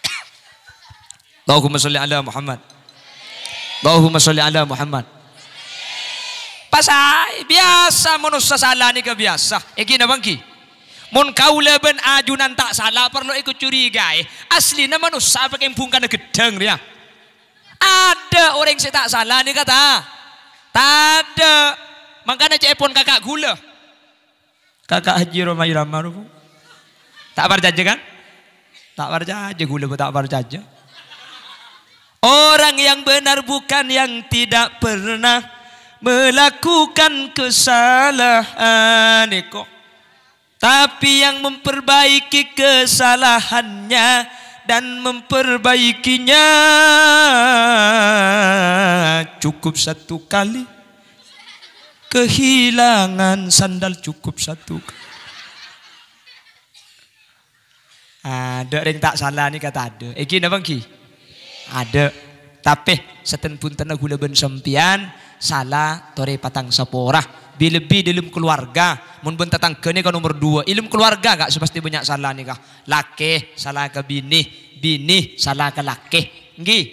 [COUGHS] Allahumma salli ala Muhammad. Allahumma sholli ala Muhammad. Pasai biasa manusia salah ni kebiasa. biasa. Iki na bangki. Mun kau leben ajunan tak salah perlu ikut curiga. Eh. Asli na manusia pakai bungkan gedeng dia. Ada orang yang tak salah ni kata. Tak ada. Makanya cek pun kakak gula. Kakak Haji Romai Ramarufu. Tak parjaja kan? Tak parjaja gula tak parjaja. Orang yang benar bukan yang tidak pernah melakukan kesalahan. Eko. Tapi yang memperbaiki kesalahannya dan memperbaikinya cukup satu kali. Kehilangan sandal cukup satu kali. Ada yang tak salah ni kata ada. Iki nak bangki? ada tapi seten pun tenang gula ben sempian salah tore patang seporah lebih dalam keluarga mun ben tatang kene kan nomor dua ilmu keluarga gak sepasti banyak salah nih kah laki salah ke bini bini salah ke laki nggih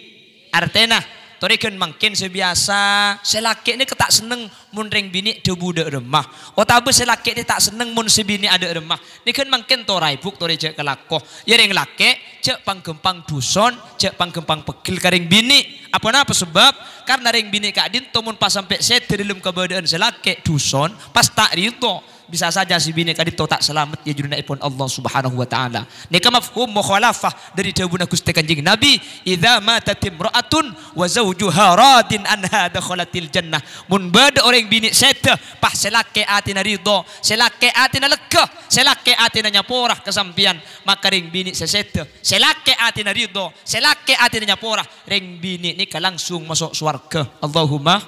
artena Torikan mungkin sebiasa, selaki ini ketak seneng mun ring bini debu de remah. Otabe selaki ini tak seneng mun sebini ada remah. Ini kan mungkin torai buk tori cek kelakoh. Ya ring laki cek panggempang duson, cek panggempang pegil karing bini. Apa napa sebab? Karena ring bini kak din tumun pas sampai set di dalam kebadaan selaki duson, pas tak rito bisa saja si bini kadip totak selamat ya jurna ipun Allah subhanahu wa ta'ala nika mafhum mukhalafah dari jawabun gusti kanjeng nabi idza matat imra'atun wa zawjuha radin anha dakhalatil jannah mun bada orang bini seta pah selake atina ridho selake atina lega selake atina nyaporah kesampian maka ring bini seseta selake atina ridho selake atina nyaporah ring bini nika langsung masuk swarga Allahumma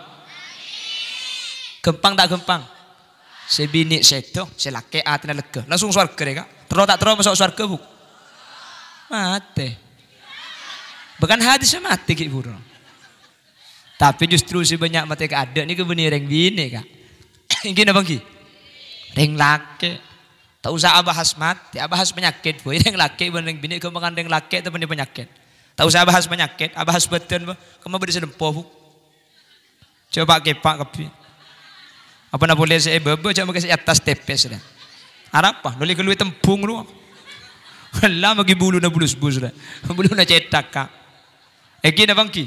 gempang tak gempang sebini seto selake atina lega langsung suar deh kak terus tak terus masuk swarga bu mati bukan hadis mati ki buru tapi justru si banyak mati ke ada ini kebeni reng bini kak [COUGHS] ini apa lagi, reng laki tak usah abahas mati abahas penyakit bu [LAUGHS] reng laki bu reng bini kau reng laki temen penyakit tak usah abahas penyakit abahas beton kamu kau mau beri sedempo bu coba kepak kepi apa nak boleh saya bebe cak mengasi saya atas tepes dah. Arapa, nuli keluar tempung lu. Allah bagi bulu na bulus bulus dah. Bulu na cetak kak. Eki eh, na bangki.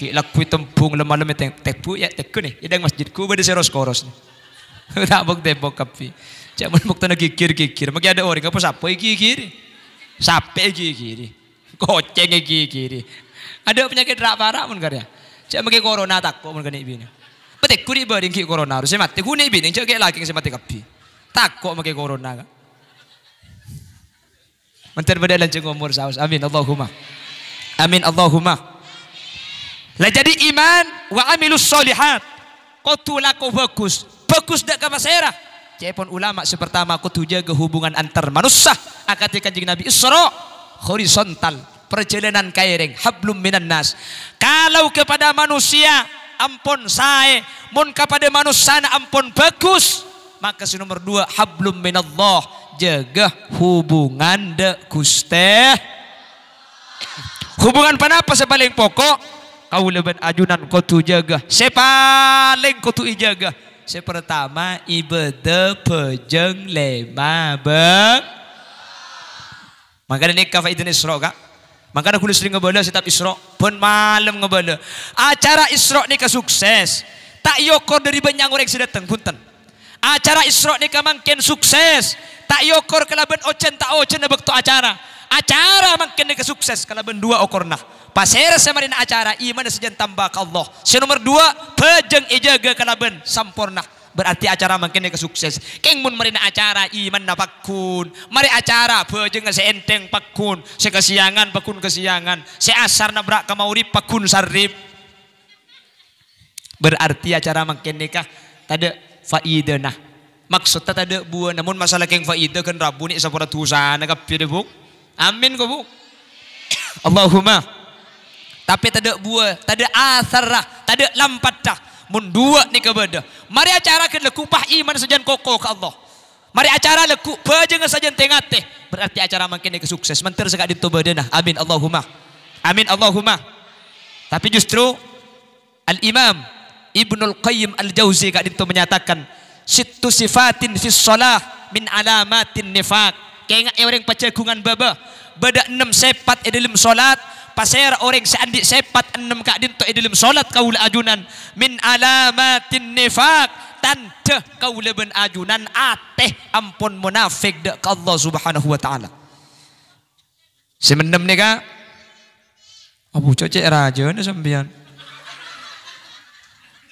Ki laku tempung lemah lemah teng tepu ya teku nih. Idang masjid ku bade seros koros nih. [LAUGHS] Tak bok tepok kapi. Cak mun bok tanah kikir kikir. Maki ada orang apa siapa kikir? kiri. Sape Koceng kikir. Ada penyakit rak parah mun karya. Cak maki corona tak kok mun kene ibine. Pete kuri baring ki corona harus mati. Kuni bining cek lagi sih mati kapi. Tak kok pakai corona. Mentar beda lanceng umur saus. Amin Allahumma. Amin Allahumma. Lah jadi iman wa amilus solihat. Kau tulak kau bagus. Bagus dak ke masera. Cepon ulama sepertama kutu jaga hubungan antar manusia. Akati kanjeng Nabi Isra horizontal perjalanan kairing hablum minan nas. Kalau kepada manusia ampun sae mun kepada manusia ampun bagus maka si nomor dua hablum minallah jaga hubungan de guste hubungan panapa sepaling pokok kau leban ajunan kotu jaga sepaling kotu ijaga sepertama ibadah ibede pejeng lema bang maka ini kafa itu nisro kak Makanya kudu sering ngebala setiap Isra. Pun malam ngebala. Acara Isra ni kesukses, Tak yokor dari banyak orang yang datang. Punten. Acara Isra ni makin sukses. Tak yokor benda ocen tak ocen na bakto acara. Acara makin kesukses kalau benda dua okorna. Pasir semarin acara iman sejen tambah ke Allah. Si nomor dua pejeng ijaga benda sampurna berarti acara makin ke sukses keng mun marina acara iman na pakun mari acara beujeng seenteng pakun sekesiangan, pakun kesiangan seasar asar na brak kamauri pakun sarip berarti acara makin nikah tade faidenah maksudnya tade buah namun masalah keng faidah kan rabu ni sapura tusana kapir buk? amin ko buk? Allahumma tapi tade buah tade asarah tade dah mundua ni kebeda mari acara ke lekupah iman sejen kokoh ke Allah mari acara leku bajeng tengah tengate berarti acara makin ke sukses mentir sekali itu bedana amin Allahumma amin Allahumma tapi justru al imam Ibnul Qayyim al Jauzi kak itu menyatakan situ sifatin fi min alamatin nifak kayak orang pacagungan baba beda enam sepat di solat sholat Pasir orang seandik sepat enam ka dinto idilim solat kau ajunan min alamatin nifak tante kau leben ajunan ateh ampun munafik dek Allah subhanahu wa ta'ala semendam ni ka abu cocek raja ni sambian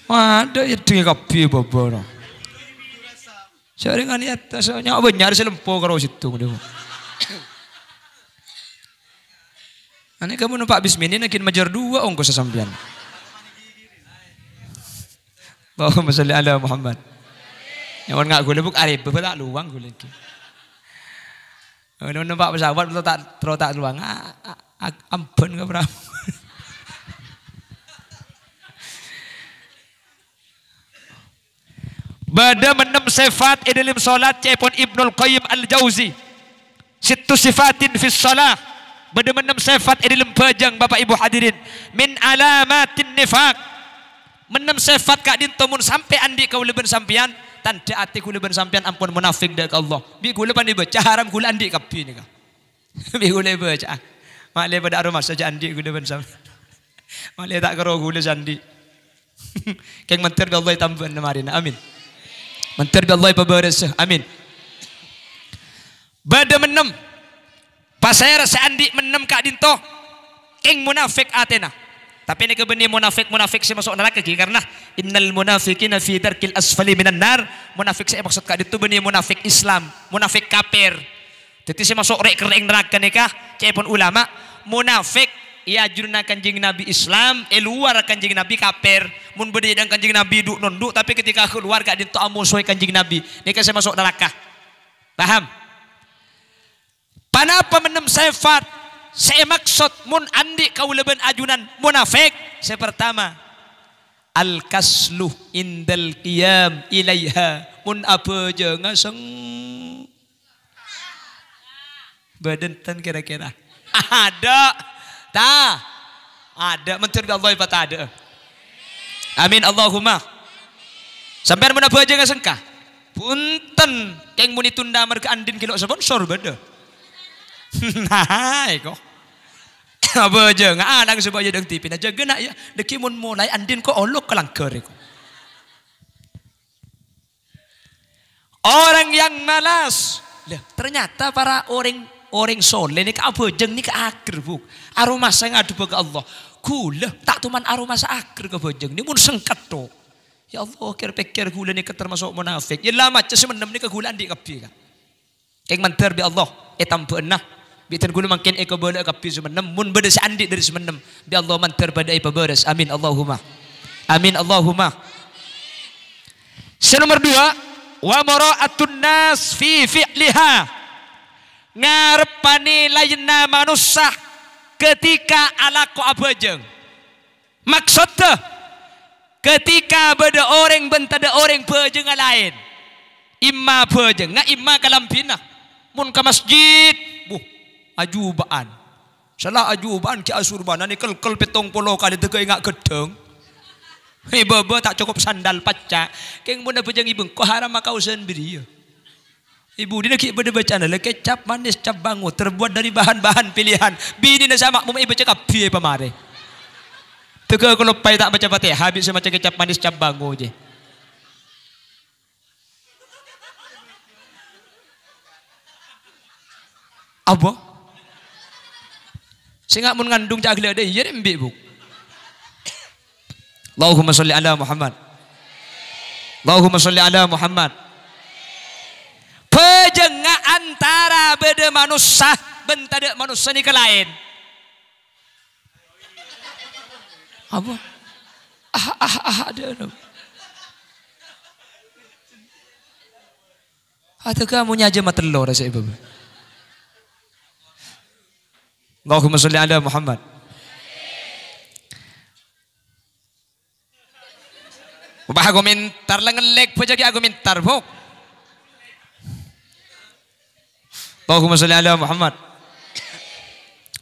ada ya dengi kabi babara Sering kan ya, nyawa benyar selempo karo situ. Ane kamu numpak bis mini nakin majar dua ongko oh, sesampian. Allahumma oh, salli ala Muhammad. Yang ngak gule buk arif bebelak luang gule iki. Ono numpak pesawat betul tak terus tak luang. Ah, ah, ah, ampun ke pramu. Bada menem sifat idilim solat cepon Ibnul Qayyim al-Jauzi. Situ sifatin fis solah. Bedemenem sifat ini lempejang Bapak Ibu hadirin. Min alamatin nifak. Menem sifat kak ditemun sampai andi kau leben sampian. Tanda hati kau leben sampian ampun munafik dari Allah. Bi kau leben dibaca Caharam kau andi kapi ni kak. [LAUGHS] Bi kau leben cah. Mak leben ada rumah saja andi kau leben sampian. [LAUGHS] Mak leben tak kero kau leben andi. [LAUGHS] Keng menteri Allah tambah nemarin. Amin. Menteri Allah pabarasa. Amin. Bada menem. Pasera rasa menem kak dinto king munafik Athena. Tapi ini kebeni munafik munafik si masuk neraka ki karena innal munafiqina fi darkil asfali minan nar. Munafik saya maksud kak itu beni munafik Islam, munafik kafir. Jadi si masuk rek kereng neraka nikah, cai pun ulama munafik ia jurna kanjeng Nabi Islam, eluar kanjeng Nabi kafir. Mun bededang kanjeng Nabi duk nunduk, tapi ketika keluar kak dinto kan kanjeng Nabi. Nikah saya masuk neraka. Paham? Panapa menem sifat saya maksud mun andi kaulaban ajunan munafik. Saya pertama al kaslu indal qiyam ilaiha mun apa je ngaseng. Badentan kira-kira. [LAUGHS] Ada. Ta. Ada mentur Allah ibat ada. Amin Allahumma. Sampai mun apa je ngasengkah. Punten keng muni tunda mereka andin kilo sponsor benda. Hai [LAUGHS] nah, kok, [COUGHS] Apa je ngah adang supaya deng tipi na jaga ya. Deki mun mulai andin ko olok kelangker ko. Orang yang malas. Lah, ternyata para orang orang soleh ni apa jeng ni ke akhir buk. Aroma saya ngadu ke Allah. Kula tak tuman aroma sa akhir ke bojeng ni mun sengkat tu. Ya Allah, kira-kira gula ni termasuk munafik. Ya lama macam semenem ni kegulaan di kepi kan. Keng mantar bi Allah, etam eh, pernah Biar guna makin eko bola kapi sumenem. Mun beres andi dari semenem Bi Allah pada terbadai beres Amin Allahumma. Amin Allahumma. Se nomor dua. Wa moro atunas fi fi'liha. Ngarepani lainna manusia ketika alaku ko abajeng. Maksudnya ketika beda orang bentada orang pejeng lain. Imma pejeng, nga imma kalam pina Mun ke masjid, buh ajubaan. Salah ajubaan ki asurban ni kel-kel petong puluh kali tegak ingat gedeng. Hei baba tak cukup sandal pacak. Keng benda pejang ibu kau haram makau sendiri. Ya? Ibu dia kik benda bacaan lah kecap manis cap bangu terbuat dari bahan-bahan pilihan. Bini na sama mum ibu cakap pie pamare. Tegak kalau pai tak baca fatihah habis macam kecap manis cap bangu je. Apa? Sing mun ngandung cak ada jadi iya mbek bu. Allahumma sholli ala Muhammad. Allahumma sholli ala Muhammad. Pejengak antara beda manusia bentada manusia ni ke lain. Apa? Ah ah ah ada. Atau kamu nyaja matelor saya ibu. Allahumma salli ala Muhammad. Ubah aku mintar lengan leg pejagi aku mintar buk. Allahumma salli ala Muhammad.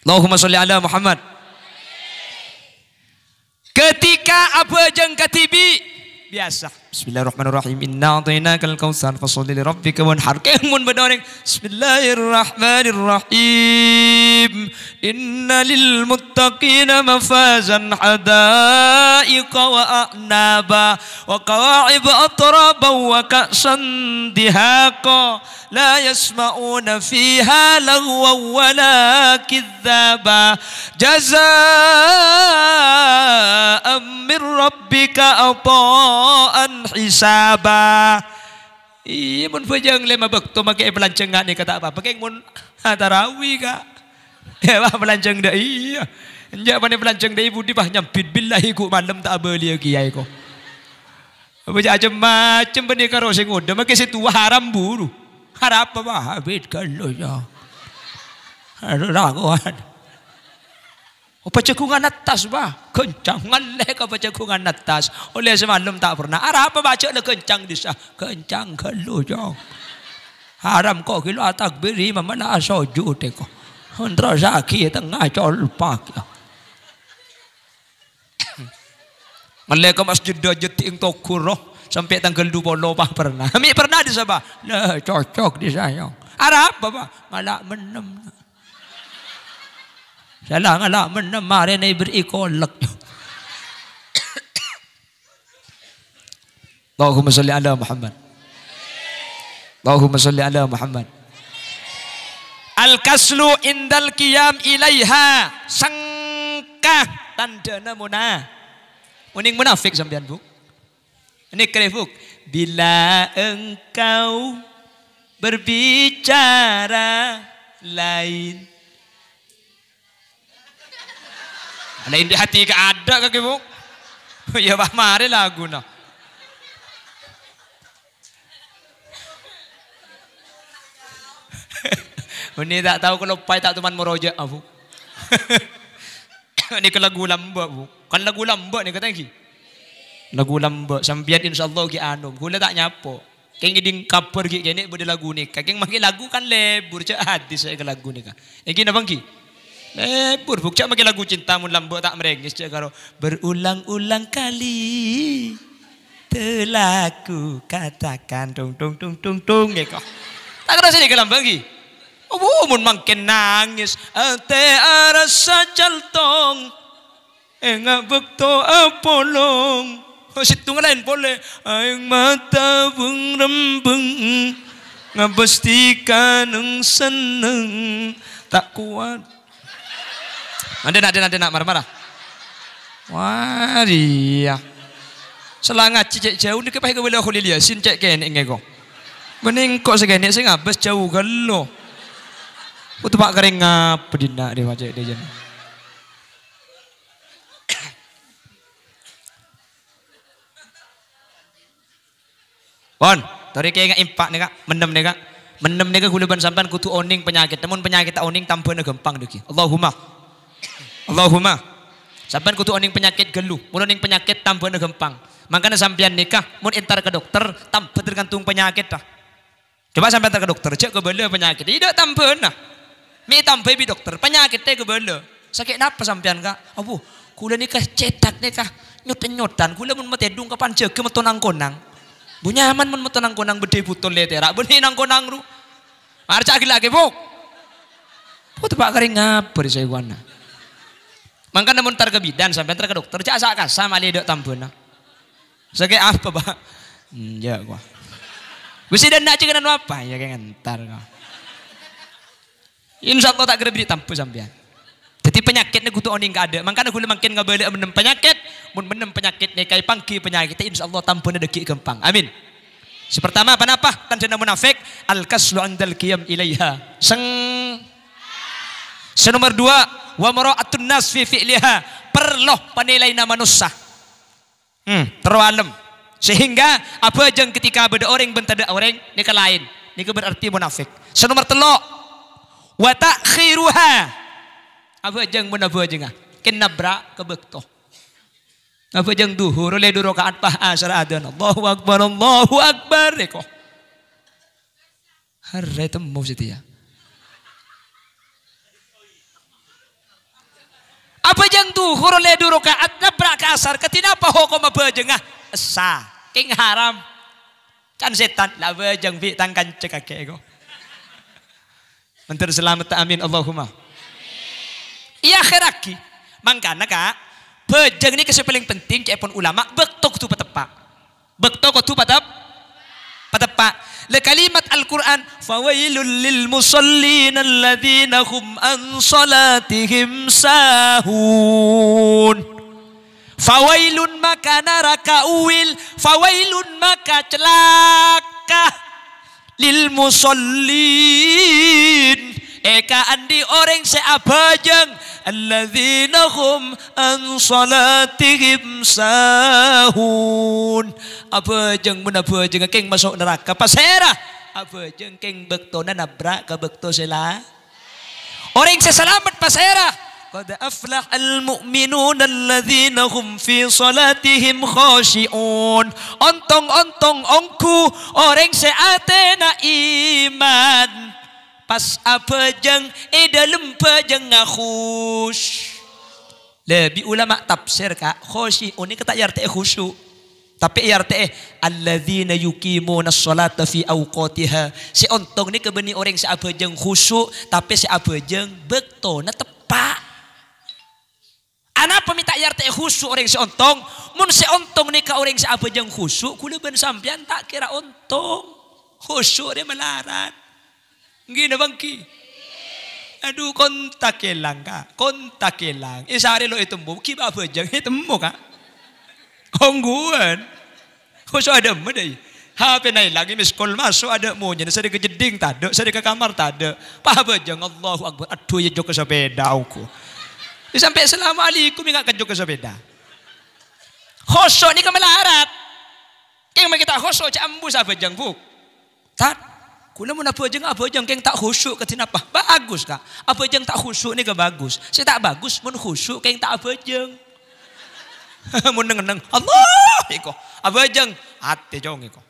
Allahumma salli ala Muhammad. Ketika apa jeng katibi biasa. Bismillahirrahmanirrahim. Inna a'tainakal kautsar fasalli li rabbika wanhar. Kemun bedoring. Bismillahirrahmanirrahim. الرحيم إن للمتقين مفازا حدائق وأعنابا وقواعب أطرابا وكأسا دهاقا لا يسمعون فيها لغوا ولا كذابا جزاء من ربك عطاء حسابا Iya mun bujang lema bekto make pelancengan ni kata apa? Pakai mun tarawih kak apa pelancong dah iya. Njak apa pelancong dah ibu di bah nyampit billahi ku malam tak beli kiai ya, ko. Macam macam benda karo sing udah makai situ haram buru. Harap apa bah habis kalau ya. Aduh raguan. Apa cekungan atas bah? Kencang ngalek apa cekungan atas. Oleh semalam tak pernah. Arah apa baca le kencang disah. Kencang kalau ya. Haram kok kilo atak beri mana asal teko. Hundra zaki itu ngacol pak. Mereka masjid dajat ing tokuroh sampai tanggal dua lopah pernah. Kami pernah di sana. Nah, cocok di sana. Arab apa? Malak menem. Salah malak menem. Mari na kolak. Allahumma salli ala Muhammad. Allahumma salli ala Muhammad. Al-kaslu indal qiyam ilaiha sengkah tandana muna. Uning munafik sampean, Bu. Ini kerefuk Bila engkau berbicara lain lain di hati ke ada kaki bu [LAUGHS] ya bah mari lagu nah Ini tak tahu kalau pai tak teman meroja abu. [LAUGHS] ini ke lagu lamba bu. Kan lagu lamba ni kata ki. Lagu lamba Insya Allah ki anum. Kula tak nyapo. Keng giding kapur ki kene beda lagu ni. Kan. Keng maki lagu kan lebur cak hadis ke lagu ni ka. Iki nabang ki. Lebur bukcak maki lagu cintamu lamba tak merengis cak karo berulang-ulang kali telah ku katakan tung tung tung tung tung ya eh, kok. Tak kena sini ke lambang ki. Oh, mun nangis. Ate aras sa jaltong. Enga bekto apolong. Oh, situng boleh. Ayang mata bung rembeng. Ngabestikan ng seneng. Tak kuat. Ada nak, ada nak, ada nak, marah-marah. Wah, Selangat cicek jauh ni kepahi ke bila khulil yasin cek kene ngego. Bening kok segene sing abes jauh gelo. Utupak kering ngabedina ah, di wajah di jeneng. Pon, dari kayak nggak impak nih kak, menem nih kak, menem nih kak gulaban sampan kutu oning penyakit, namun penyakit tak oning nih gampang deh. Allahumma, Allahumma, sampan kutu oning penyakit gelu, mun oning penyakit nih gampang. Makanya sampean nikah, mun entar ke dokter, tambah tergantung penyakit dah. Coba sampean ke dokter, cek kebalik penyakit, tidak tambah nah. Mi tambah bi dokter, penyakitnya ke benda. Sakit apa sampean kak? Abu, Kula ni kah cetak ni kah nyutan-nyutan. Kula mun dung kapan jaga metonang konang. Bu nyaman mun metonang konang bede butul le terak. Ya, nang konang ru. Arca lagi lagi buk. Bu tepak kering Peri saya kuana. Mangka namun tar ke bidan sampai tar ke dokter. Cak sak sama ali dok tambuna. Sakit apa, Pak? Hmm, ya gua. Wis dan nak cekenan apa ya kan entar kau. Insya Allah tak kredit tampu sampean. Jadi penyakitnya kudu oning ada. Makanya kudu makin gak boleh menem penyakit, mun menem penyakitnya kayak pangki penyakit. Insya Allah tampu deki kempang. Amin. Sepertama apa napa? Tanjana munafik al kaslu andal kiam ilaiha. Seng. Senomor dua wa maraatun nas fi fi'liha. Perloh penilai nama nusa. Hmm, terwalem. Sehingga apa aja ketika ada orang ada orang, ini kan lain. Ini kan berarti munafik. Senomor telok wa ta'khiruha apa jeng mun apa jeng ah. kin Kenabra kebekto apa jeng duhur oleh dua rakaat pah asar adzan Allahu akbar Allahu akbar eko harre temu setia ya. apa jeng duhur oleh dua rakaat nabra ke asar ketina apa hukum apa jeng esa ah? king haram kan setan lah jeng bi tangkan cekake ego Mentur selamat amin Allahumma. Iya kheraki. Mangkana kak, bejeng ini kesih paling penting kayak pun ulama bektok tu patepa. Bektok tu patep patepa. Le kalimat Al-Quran fawailul lil musallin alladzina hum an salatihim sahun. Fawailun maka naraka uwil, fawailun maka celaka lil musallin Eka andi orang seabajang Alladzina hum an salatihim sahun Abajang mun abajang keng masuk neraka pasera Abajang keng bekto nabrak ke bekto sela Orang seselamat pasera قد أفلح المؤمنون الذين هم في صلاتهم خاشعون Ontong ontong ongku orang seate na iman Pas apa jeng eh, lempa pejeng ngakhus Lebih ulama tafsir kak khasyi'un ini kata yarte khusyuk tapi IRTE alladzina yuqimuna sholata fi awqatiha. Si ontong ni kebeni orang si abejeng khusyuk tapi si abejeng bekto na tepak. Anak peminta yar teh khusu orang si ontong. Mun si ontong nikah orang si apa jeng khusu. kuda ben sampean tak kira ontong. Khusu dia melarat. Gini bangki. Aduh kontak hilang kak. Kontak hilang. Isari eh, lo itu mu. kib apa jeng itu eh, mu kak. kongguan, Khusu ada mu deh. HP naik lagi miskol masuk ada mu. Jadi saya ke jeding tak ada. Saya ke kamar tak ada. Paham jeng Allahu Akbar. Aduh ya jok sepeda aku. Dia sampai Assalamualaikum ingat kejuk ke sepeda. Khosok ni kan melarat. Keng mai kita khosok cak ambus apa jang bu. Tak. Kula mun apa jeng apa jeng keng tak khusyuk ke apa? Bagus kak. Apa jeng tak khusyuk ni ke kan bagus. Saya tak bagus mun khusyuk keng tak apa jeng. [LAUGHS] mun neng-neng Allah iko. Apa jeng hati jong iko.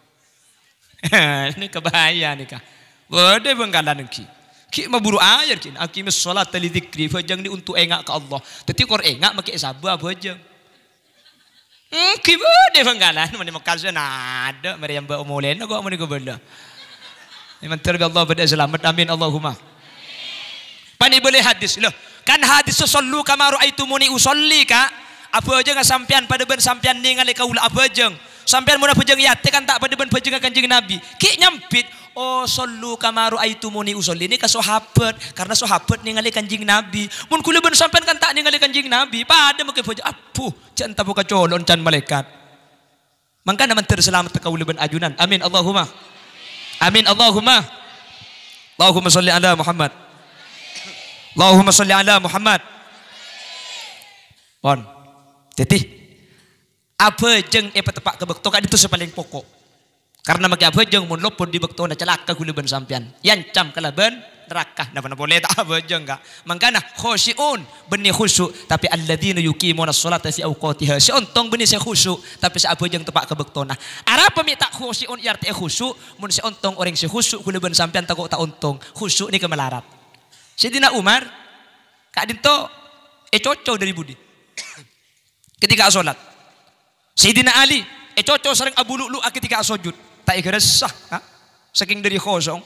[LAUGHS] ni kebahaya ni kak. Waduh bengkalan ki kita maburu ayat ki. Akimis sholat tali dikri. Fajang ni untuk engak ke Allah. Tetapi kor engak makai sabah aja. Hmm, kibu deh penggalan. Mana makan nada. Mereka yang beromolen. Aku amun aku benda. Iman terbi Allah pada selamat. Amin Allahumma. Pani boleh hadis loh. Kan hadis kamaru itu muni usolli ka. Apa aja nggak sampian pada ben sampian ni ngalih kaula apa aja. Sampian muna pejeng yate kan tak pada ben pejeng kanjeng Nabi. kik nyampit oh sallu kama raaitumuni usol ini ke sahabat karena sahabat ningali kanjing nabi mun kula ben sampean kan tak ningali kanjing nabi pada mungkin bojo apuh jan tapo kecolon jan malaikat mangka naman terselamat ka ulu ajunan amin allahumma amin allahumma Allahumma salli ala Muhammad Allahumma salli ala Muhammad Pon. Jadi apa jeng epa eh, tepak kebek tokak itu sepaling pokok. Karena maki abajeng mun lopot di bektona celaka kuluban sampian. Yancam kalaban neraka. Napa napa boleh tak abajeng enggak. Mangkana khusyiun beni khusyuk tapi alladzina yuqimuna sholata fi awqatiha. Si ontong beni si khusyuk tapi si abajeng tepak ke bektona. Ara pemi tak khusyiun ya arti eh khusyuk mun si ontong orang si khusyuk kuluban sampian takut tak ontong. Khusyuk ni kemelarat. Sidina Umar kak dinto eh cocok dari budi. Ketika sholat. Sidina Ali eh cocok sering Abu Lu'lu'ah ketika sujud tak geresah saking dari kosong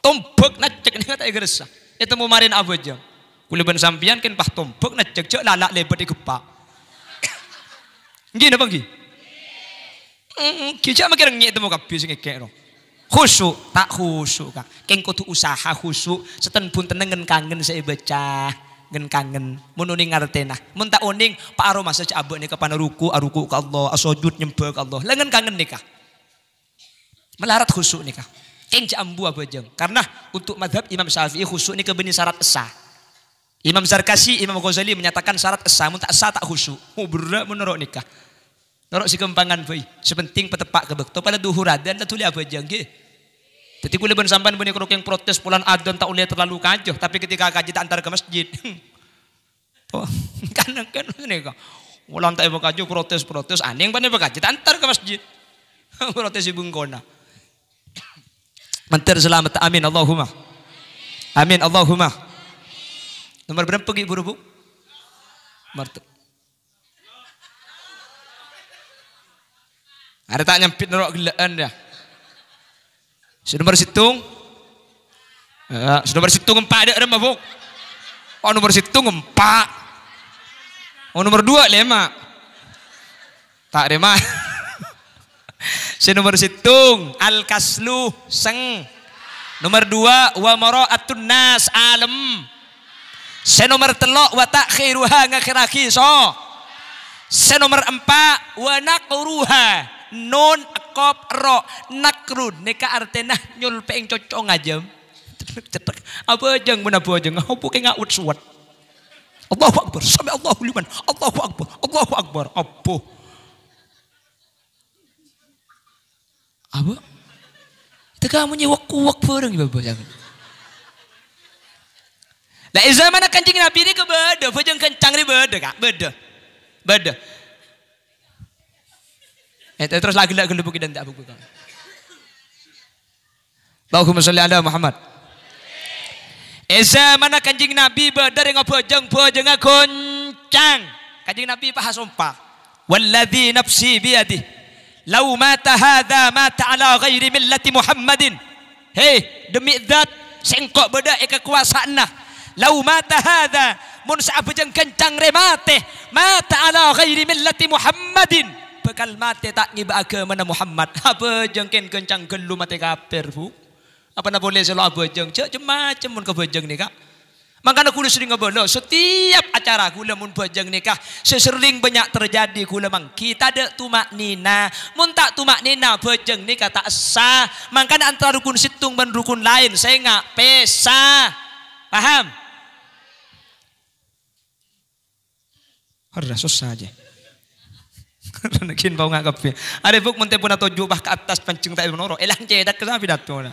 tombek nak cek nih tak geresah itu mau marin apa aja kulo ben sampean kan pah tombek nak cek cek lalak lebat dikepak gini apa gini kita makin ngek itu mau kabis ngekek no khusyuk tak khusyuk kak keng kudu usaha khusyuk seten pun tenengen kangen saya baca ngen kangen mun uning ngartenah mun tak uning pak aro masa cabut nih kapan ruku aruku ke Allah asojud nyembah ke Allah lengen kangen Melarat khusuk nikah. Kenja ambu abu aja? Karena untuk madhab Imam Syafi'i khusuk ini kebeni syarat esah. Imam Zarkasi, Imam Ghazali menyatakan syarat esah. Mun tak esah tak khusuk. Oh, Mubrak menurut nikah. Norok si kempangan boy. Sepenting petepak kebekto pada duhur adan tak tulis abu jeng. Jadi kuliah boleh sampan bunyi keruk yang protes pulang adon tak uliat terlalu kacau. Tapi ketika kaji tak antar ke masjid. [LAUGHS] Tuh, [LAUGHS] kan kan nikah. pulang tak ibu kaji protes protes aneh punya ibu kaji tak antar ke masjid. [LAUGHS] protes ibu kona. Menteri selamat. Amin Allahumma. Amin Allahumma. Nomor berapa ibu-ibu? Martu. Ada tak nyampit nerok gelaan Sudah Senomor situng. Ya, senomor situng empat ada remah bu. Oh nomor situng empat. Oh nomor dua lemak. Tak remah. [LAUGHS] Si nomor situng al kaslu seng. Nomor dua wa atun nas alam. Si nomor telok wa takhiruha ngakhiraki so. Si nomor empat wa nakruha non akop ro nakrun neka artena nyul peng cocong aja. Cetek. Apa jeng mun apa jeng. Apa kayak ngaut suat. Allahu Akbar. Sampai Allahu liman. Allahu Akbar. Allahu Akbar. Apa? Apa? Teka mo niya wakuwak perang ibabasang. Nah zaman mana kancing nabi ini ke beda, pejang kencang ni beda kak, beda. Beda. Eh, eh terus lagi lagi lepuk dan tak buku kak. Allahumma salli ala Muhammad. Eza mana kancing Nabi berdari ngapojeng pojeng kencang. kancing Nabi pahas sumpah. Walladhi nafsi biadi lau mata hadza mata ala ghairi millati Muhammadin. Hei, demi zat sengkok beda eka kuasaan nah. Lau mata hadza mun saapa jeung kencang remate mata ala ghairi millati Muhammadin. Bekal mate tak ngiba agama Muhammad. [LAUGHS] Apa jeung kencang gelu mate kapir Bu. Apa na boleh selo abejeng? Cek macam mun kebejeng ni, Kak. Makanya kula sering ngobrol. setiap acara kula mun jeng nikah, sesering banyak terjadi kula mang kita ada tumak nina, mun tak tumak nina jeng nikah tak sah. Makanya antara rukun situng dan rukun lain saya nggak pesa. Paham? Harus susah aja. Nakin bau nggak kepi. Ada buk mentepun atau jubah ke atas pancing tak menoro. Elang cedek kesana pidato. Nah.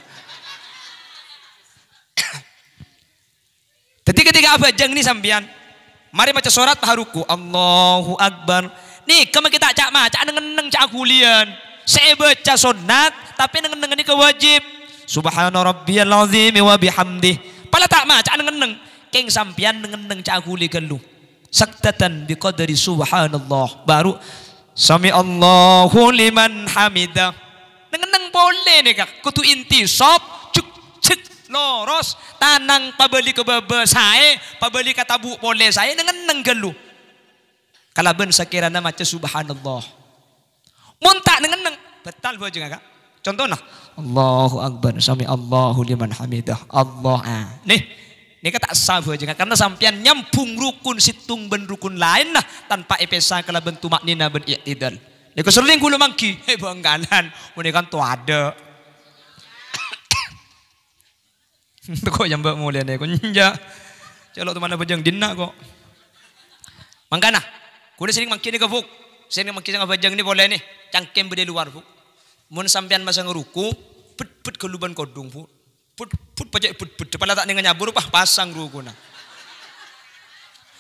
Jadi ketika abajang ini sambian, mari baca surat baharuku, Allahu Akbar. Nih, kamu kita cak ma? cak neng neng cak kulian. Saya baca sunat, tapi neng neng ini kewajib. Subhanallah, rabbiyal azim wa bihamdih. Pala tak mah cak nengeneng. Keng neng nengeneng cak kuli gelu. Saktatan biqadri subhanallah. Baru Sami Allahu liman hamidah. neng boleh nih kak. Kutu inti sob loros tanang pabeli ke bebe saya pabeli kata bu boleh saya dengan nenggelu ben sekiranya macam subhanallah muntah dengan neng betal bu juga kak contohnya Allahu Akbar sami Allahu liman hamidah Allah ah. nih ini kata sabu aja karena sampean nyambung rukun situng ben rukun lain nah tanpa epesa kalau bentuk maknina ben iktidal. Niku sering kula mangki [LAUGHS] bangganan, bangkalan menika tuh ada Teko [LAUGHS] jambak mulia ne kunja. Celo tu mana bajang dinna ko. Mangkana. Kuna sering makin ka fuk. Sering makin ka bajang ni boleh ni. Cangkem bede luar fuk. Mun sampean masa ngeruku, put put keluban kodung fuk. Put put pajak put put kepala tak dengan nyabur pah pasang rukuna.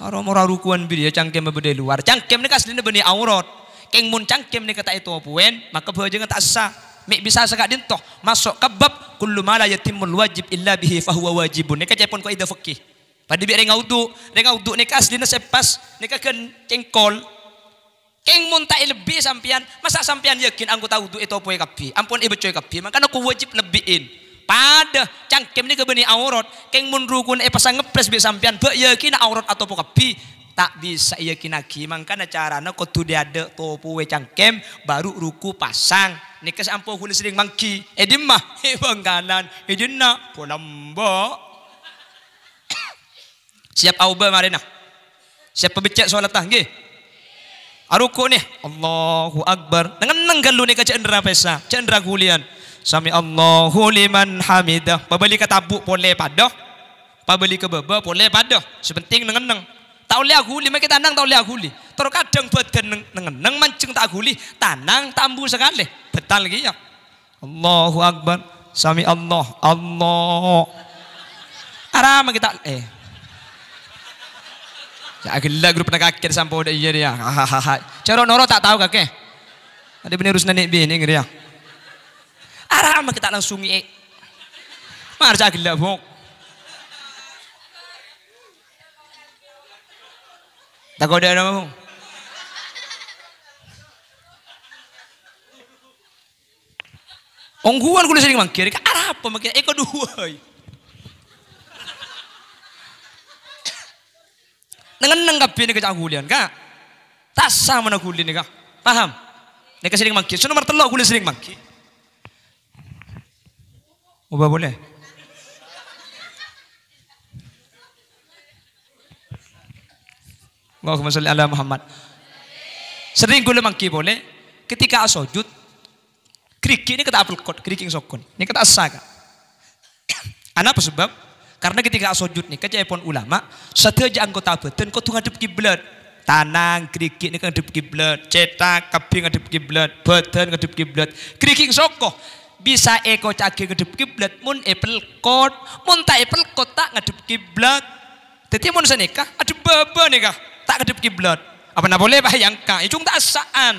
Orang orang rukuan biri cangkem bede luar. Cangkem ni kasline bani aurat. Keng mun cangkem ni kata itu apuen, maka bajang tak sah mi bisa sekak dintoh masuk kebab kulu kullu ma la wajib illa bihi fahuwa wajibun ni kaca pun kaidah fikih pada bi renga udu renga udu ni kas dina sepas ni ken cengkol Keng munta lebih sampian, masa sampian yakin anggota wudu itu apa kapi? Ampun ibu coy kapi, makanya aku wajib lebihin. Pada cangkem ni kebeni aurat, keng mun rukun eh pasang ngepres bi sampian, be yakin aurat atau apa kapi? Tak bisa yakin lagi, makanya caranya kudu diade topo cangkem baru ruku pasang nikas ampo hulu sering mangki edimma eh, ibang [LAUGHS] eh, kanan edinna eh, punambo [COUGHS] siap auba marina siap pebecak solat tanggi aruku nih Allahu Akbar dengan nenggal lu nih ke cendera pesa cendera gulian sami Allahu liman hamidah pabali ke tabuk boleh padah Pabeli ke beba boleh padah sepenting dengan neng Tauli guli, mungkin tanang tauli aguli. Terkadang buat geneng nengeneng mancing tak guli, tanang tambu sekali. Betal lagi ya. Allahu Akbar. Sami Allah. Allah. Arama kita eh. Ya gila grup nak kakek sampo dah iya dia. Hahaha. Cara noro tak tahu kakek. Ada benar rusna nek bini ngeri ya. Arama kita langsung eh. Marja gila bok. Tak ada namamu. Ongguan kudu sering mangkir, ka apa mangkir eko dua. Dengan nenggap ini kerja kulian kak, tak sama nak kulian kak, paham? Nek sering mangkir, so nomor telok kulian sering mangkir. Ubah boleh? Allahumma salli ala Muhammad. Sering gue mangki boleh ketika asojud, keriki ini kata apel kot keriki sokon. Ini kata asaga. [COUGHS] Anak apa sebab? Karena ketika asojud nih kecepon ulama satu aja anggota badan kau tuh ngadep kiblat. Tanang keriki ini ngadep kiblat, cetak kabin ngadep kiblat, badan ngadep kiblat. Keriki sokoh bisa eko cagi ngadep kiblat mun apel kot mun tak apel kot tak ngadep kiblat. Tetapi mun saya nikah, ada baba nikah tak kedep kiblat apa nak boleh bayangkan itu ya, tak asaan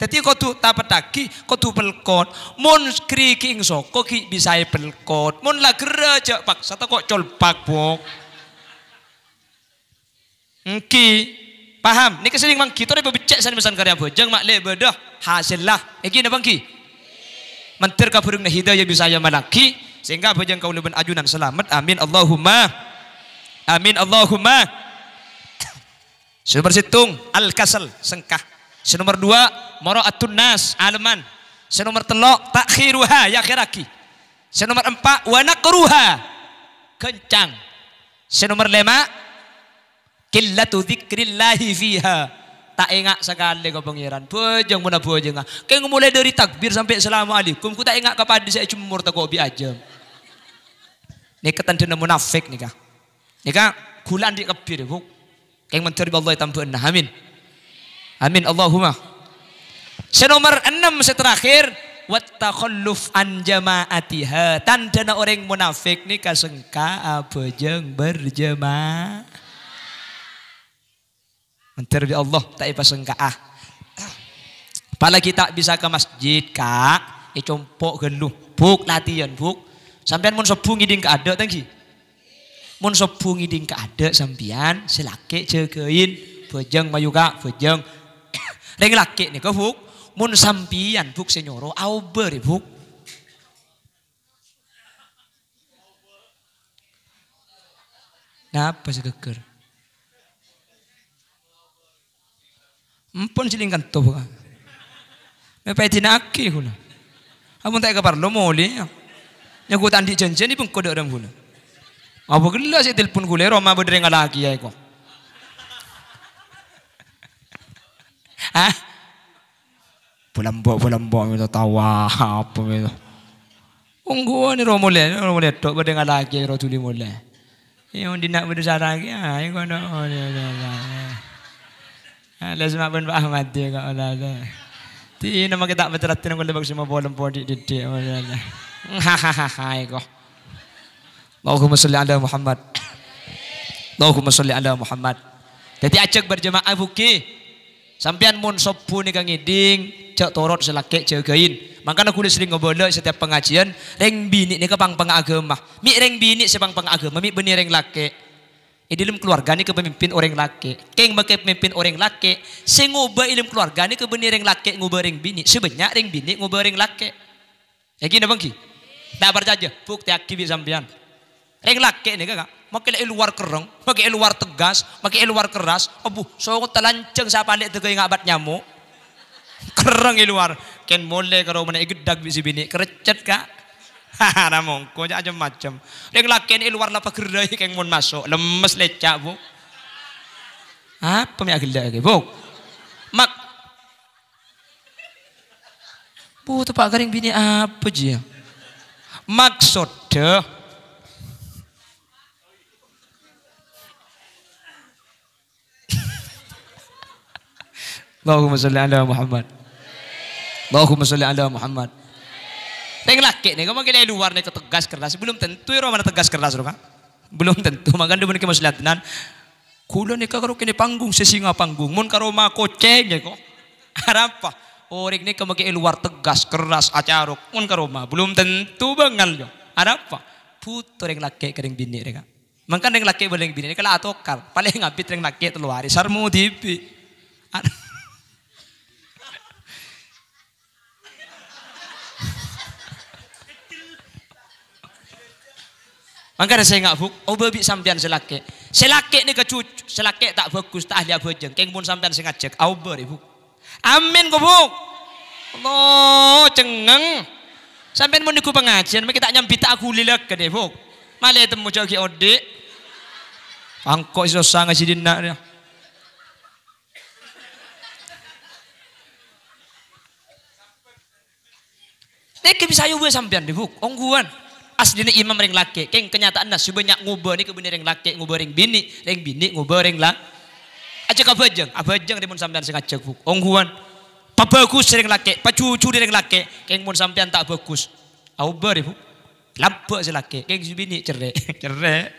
Tapi kau tu tak petaki, kau tu pelkot. Mun kri king kau ki bisa pelkot. Mun lah pak, satu kau colpak bok. Engki, paham? Ni kesini mang kita dapat becek sana pesan karya jangan mak le hasil lah. Eki nabang ki. Mentir kaburung na hidayah bisa ya malaki sehingga bojang kau leben ajunan selamat. Amin Allahumma. Amin Allahumma. Sudah situng al-kasal, sengkah. Nomor dua atun nas, aleman. Nomor telok takhiruha, yakhiraki. Nomor empat wanakruha, kencang. Nomor lima qillatu dzikrillahi fiha. Tak ingat sekali kau pengiran. Bojong mana bojong. Kau mulai dari takbir sampai assalamualaikum. Ku tak ingat kepada saya cuma tak kopi aja. Ini ketentuan munafik nih kak. Nih kak, bulan di kebir. Yang mencari Allah tamtu'anna. Amin. Amin. Allahumma. nomor enam seterakhir. Wattakhalluf an jama'atiha. Tandana orang munafik nih kasengka abejeng berjemaah. Mencari Allah tak ipa sengkaah. Pala kita bisa ke masjid kak. Icompok eh, geluh. Buk latihan buk. Sampai mun sebungi ding ada tangki. Mun sebungi ding ada sampian selake cekein bejeng mayuga bejeng. Reng laki nih kau fuk. Mun sampian fuk senyoro au beri fuk. Napa segeger? Empun silingkan kanto buka. Mepai tinaki kuna. Amun tak kabar lo moli. Ya. Nyakutan di janjian pun kode dalam kuna. Apa gila sih telepon gue Roma berdiri nggak lagi ya kok. bok, Bulambok bok, itu tawa apa itu. Ungguan ini Roma mulai, Roma mulai dok berdiri nggak lagi Roma tuli mulai. Yang di nak berdiri lagi, ah, ini dia, dia, dia. semua pun Pak Ahmad dia kau ada. Ti nama kita betul-betul nak lebih semua bolong podi di dia. dia. Hahaha, kok. Allahumma sholli ala Muhammad. Allahumma sholli ala Muhammad. Jadi ajak berjamaah buki. Sampian mun sopu nih kang iding, cek torot selakek jagain. Makanya aku sering ngobrol setiap pengajian, reng bini nih kepang pang agama. Mi reng bini sepang pang agama, mi beni reng laki. Ini dalam keluarga ni kepemimpin orang laki. Keng bagai pemimpin orang laki. Sing ngubah ilmu keluarga ni kebeni reng laki ngubah reng bini. Sebanyak reng bini ngubah reng laki. Ya gini bang ki. Tak percaya, bukti akibat sampian. Yang laki ini kakak, makin luar kereng, makin luar tegas, makin luar keras. Abu, so aku telanceng siapa lihat tuh yang abad nyamuk. Kereng luar, ken mulai kalau mana ikut dag bisi bini, kerecet kak. Hahaha, mongko aja macam. Yang laki ini luar lapa gerai keng mau masuk, lemes lecak bu. Apa yang gila lagi bu? Mak, bu tuh pak garing bini apa sih? Maksud deh, Allahumma salli ala Muhammad. Allahumma salli ala Muhammad. Teng laki nih, kamu kira luar nih tegas kertas. Belum tentu ya mana tegas loh kan? Belum tentu. Makanya dia menikah masalah tenan. Kulo nih karo kini panggung sesinga panggung. Mun karo ma koceng ya kok. Harapa. [LAUGHS] Orik nih kamu kira luar tegas keras acaruk. Mun karo belum tentu bangal loh. Harapa. Putu yang laki kering bini mereka. Maka yang laki boleh bini. Kalau atokal paling ngapit yang laki teluari. Sarmu dipi. Makanya saya nggak fuk, oh babi sampean selake. Selake ni kecucu, selake tak bagus, tak ahli abojeng. Keng pun sampean saya ngajak, au beri buk. Amin kau buk. Allah cengeng. Sampean mau niku pengajian, mereka tak nyambi tak aku lilak ke deh buk. Malah temu jogi ode. Angkok iso sangat si dina dia. Nek bisa yo sampean deh buk, ongguan asline imam ring laki keng kenyataan nas banyak ngubah niku bener ring laki ngubah ring bini ring bini ngubah ring laki aja kabajeng ah, dia pun sampean sing sekat bu ongguan pabagus sering laki pacucu ring laki keng pun sampean tak bagus aubar ah, ibu lampek si laki king bini cerai [LAUGHS] cerai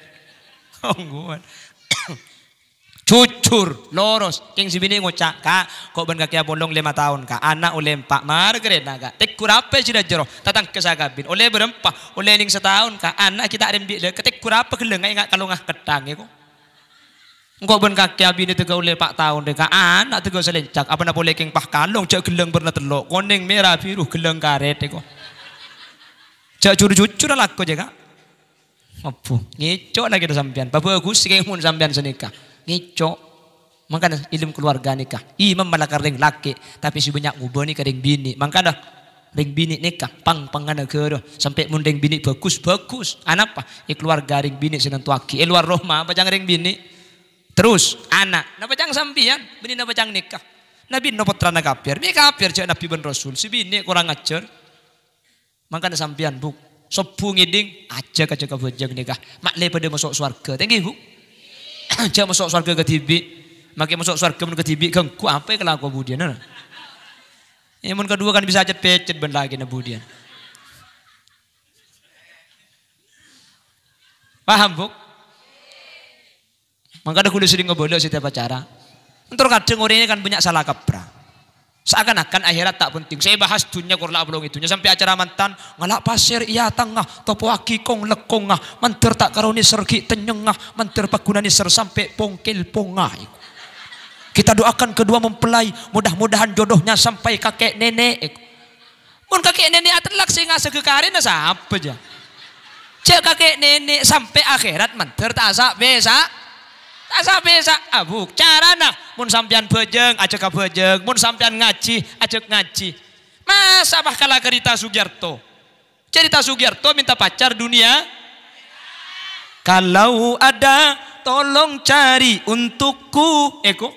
ongguan jujur lurus king sibini ngucak kak kok ben kaki bolong lima tahun kak anak oleh empat margaret naga tek kurape sudah jero tatang kesagabin oleh berempat oleh ning setahun kak anak kita ada ambil ketek kurape kelengai nggak kalau nggak ketang ya kok Engkau ben kaki abini tega oleh pak tahun deka anak tega selencak apa nak boleh king pah kalung cak geleng pernah telok koneng merah biru geleng karet deko cak curu cucur lah kau jaga apa ngicok lagi tu sampean bapak aku sih mun sampean senikah ngeco makanya ilmu keluarga nikah imam malah kering laki tapi si banyak ngubani kering bini Makanya, ring bini nikah pang pangana kero sampai munding bini bagus bagus anak apa e keluarga ring bini senantuaki e eh, luar Roma apa jang ring bini terus anak napa jang sampian bini napa jang nikah Nabi no terana kafir, mi kafir cek Nabi ben Rasul, si bini kurang ajar. Makanya sampian buk. sopu ngiding, aja kaca kabujang nikah, mak le pada masuk suarga. thank buk aja masuk surga tibi, makin masuk surga ke ketibi keng ku apa yang kelaku budian. ini Yang mun kedua kan bisa aja pecet ben lagi na budian. Paham, Bu? Maka ada kudu sering ngebolok setiap acara. Entar kadang orang ini kan banyak salah kaprah. Seakan-akan akhirat tak penting. Saya bahas dunia kurla belum itunya sampai acara mantan ngalak pasir iya tengah topo kong lekongah menter tak karuni sergi tenyengah menter pagunani ser sampai pongkil pongah. Kita doakan kedua mempelai mudah-mudahan jodohnya sampai kakek nenek. Mun kakek nenek atelak sehingga segekarin, kekarin nah, apa aja. Cek kakek nenek sampai akhirat menter tak asa besak asa bisa abuk ah, carana mun sampean bejeng ajak ka bejeng mun sampean ngaji ajak ngaji Mas apa kala cerita Sugiarto cerita Sugiarto minta pacar dunia kalau ada tolong cari untukku eko eh,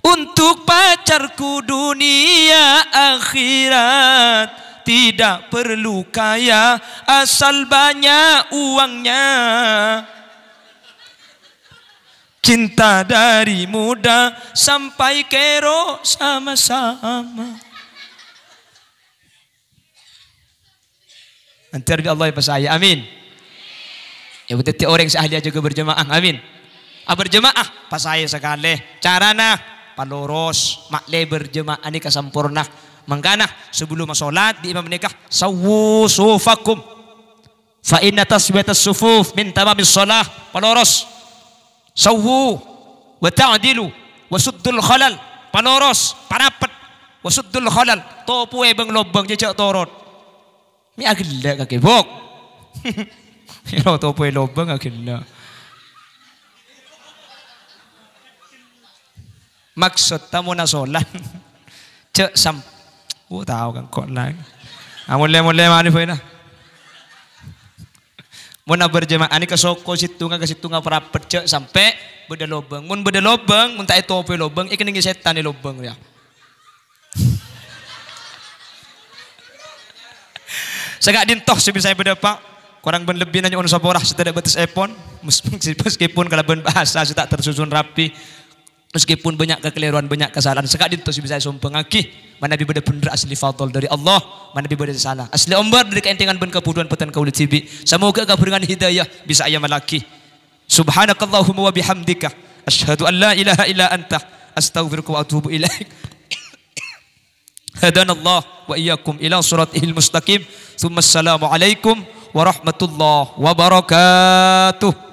untuk pacarku dunia akhirat tidak perlu kaya asal banyak uangnya Cinta dari muda sampai kero sama-sama. Nanti Antar Allah ya saya, Amin. Ya betul orang seahli juga berjemaah. Amin. A ah, berjemaah pas pasaya sekali. Carana paloros makle berjemaah ini kesempurna. Mengkana sebelum solat di imam nikah sawu sufakum. Fa inna tasbihatas sufuf min tamamis shalah paloros sawu wa ta'dilu wa suddul khalal panoros parapet, wa suddul khalal topu e bang lobang jejak torot mi agila kake bok ro [LAUGHS] topu e lobang agila maksud tamu nasolan [LAUGHS] cek sam wo oh, tao kan kot lang amule ah, mule mani foi na Mun berjemaah ini ke soko nggak ke nggak pernah percek sampai beda lobang, Mun beda lobang, mun tak itu opo lobang? ikan tinggi setan di lobang ya. [LAUGHS] Segak dintoh sebisa beda pak. kurang ben lebih nanya on saborah setelah batas epon. [LAUGHS] Meskipun kalau ben bahasa tak tersusun rapi. Meskipun banyak kekeliruan, banyak kesalahan. Sekadin tu bisa sumpah ngaki. Mana bi benda benda asli fadol dari Allah. Mana bi benda salah. Asli ombar dari keentingan ben kebuduan petan kaulit sibi. Semoga kau dengan hidayah bisa ayam malaki. Subhanakallahumma wa bihamdika. Ashadu an la ilaha illa anta. Astaghfiruka wa atubu ilaik. هدانا الله وإياكم إلى صراطه المستقيم ثم السلام عليكم ورحمة الله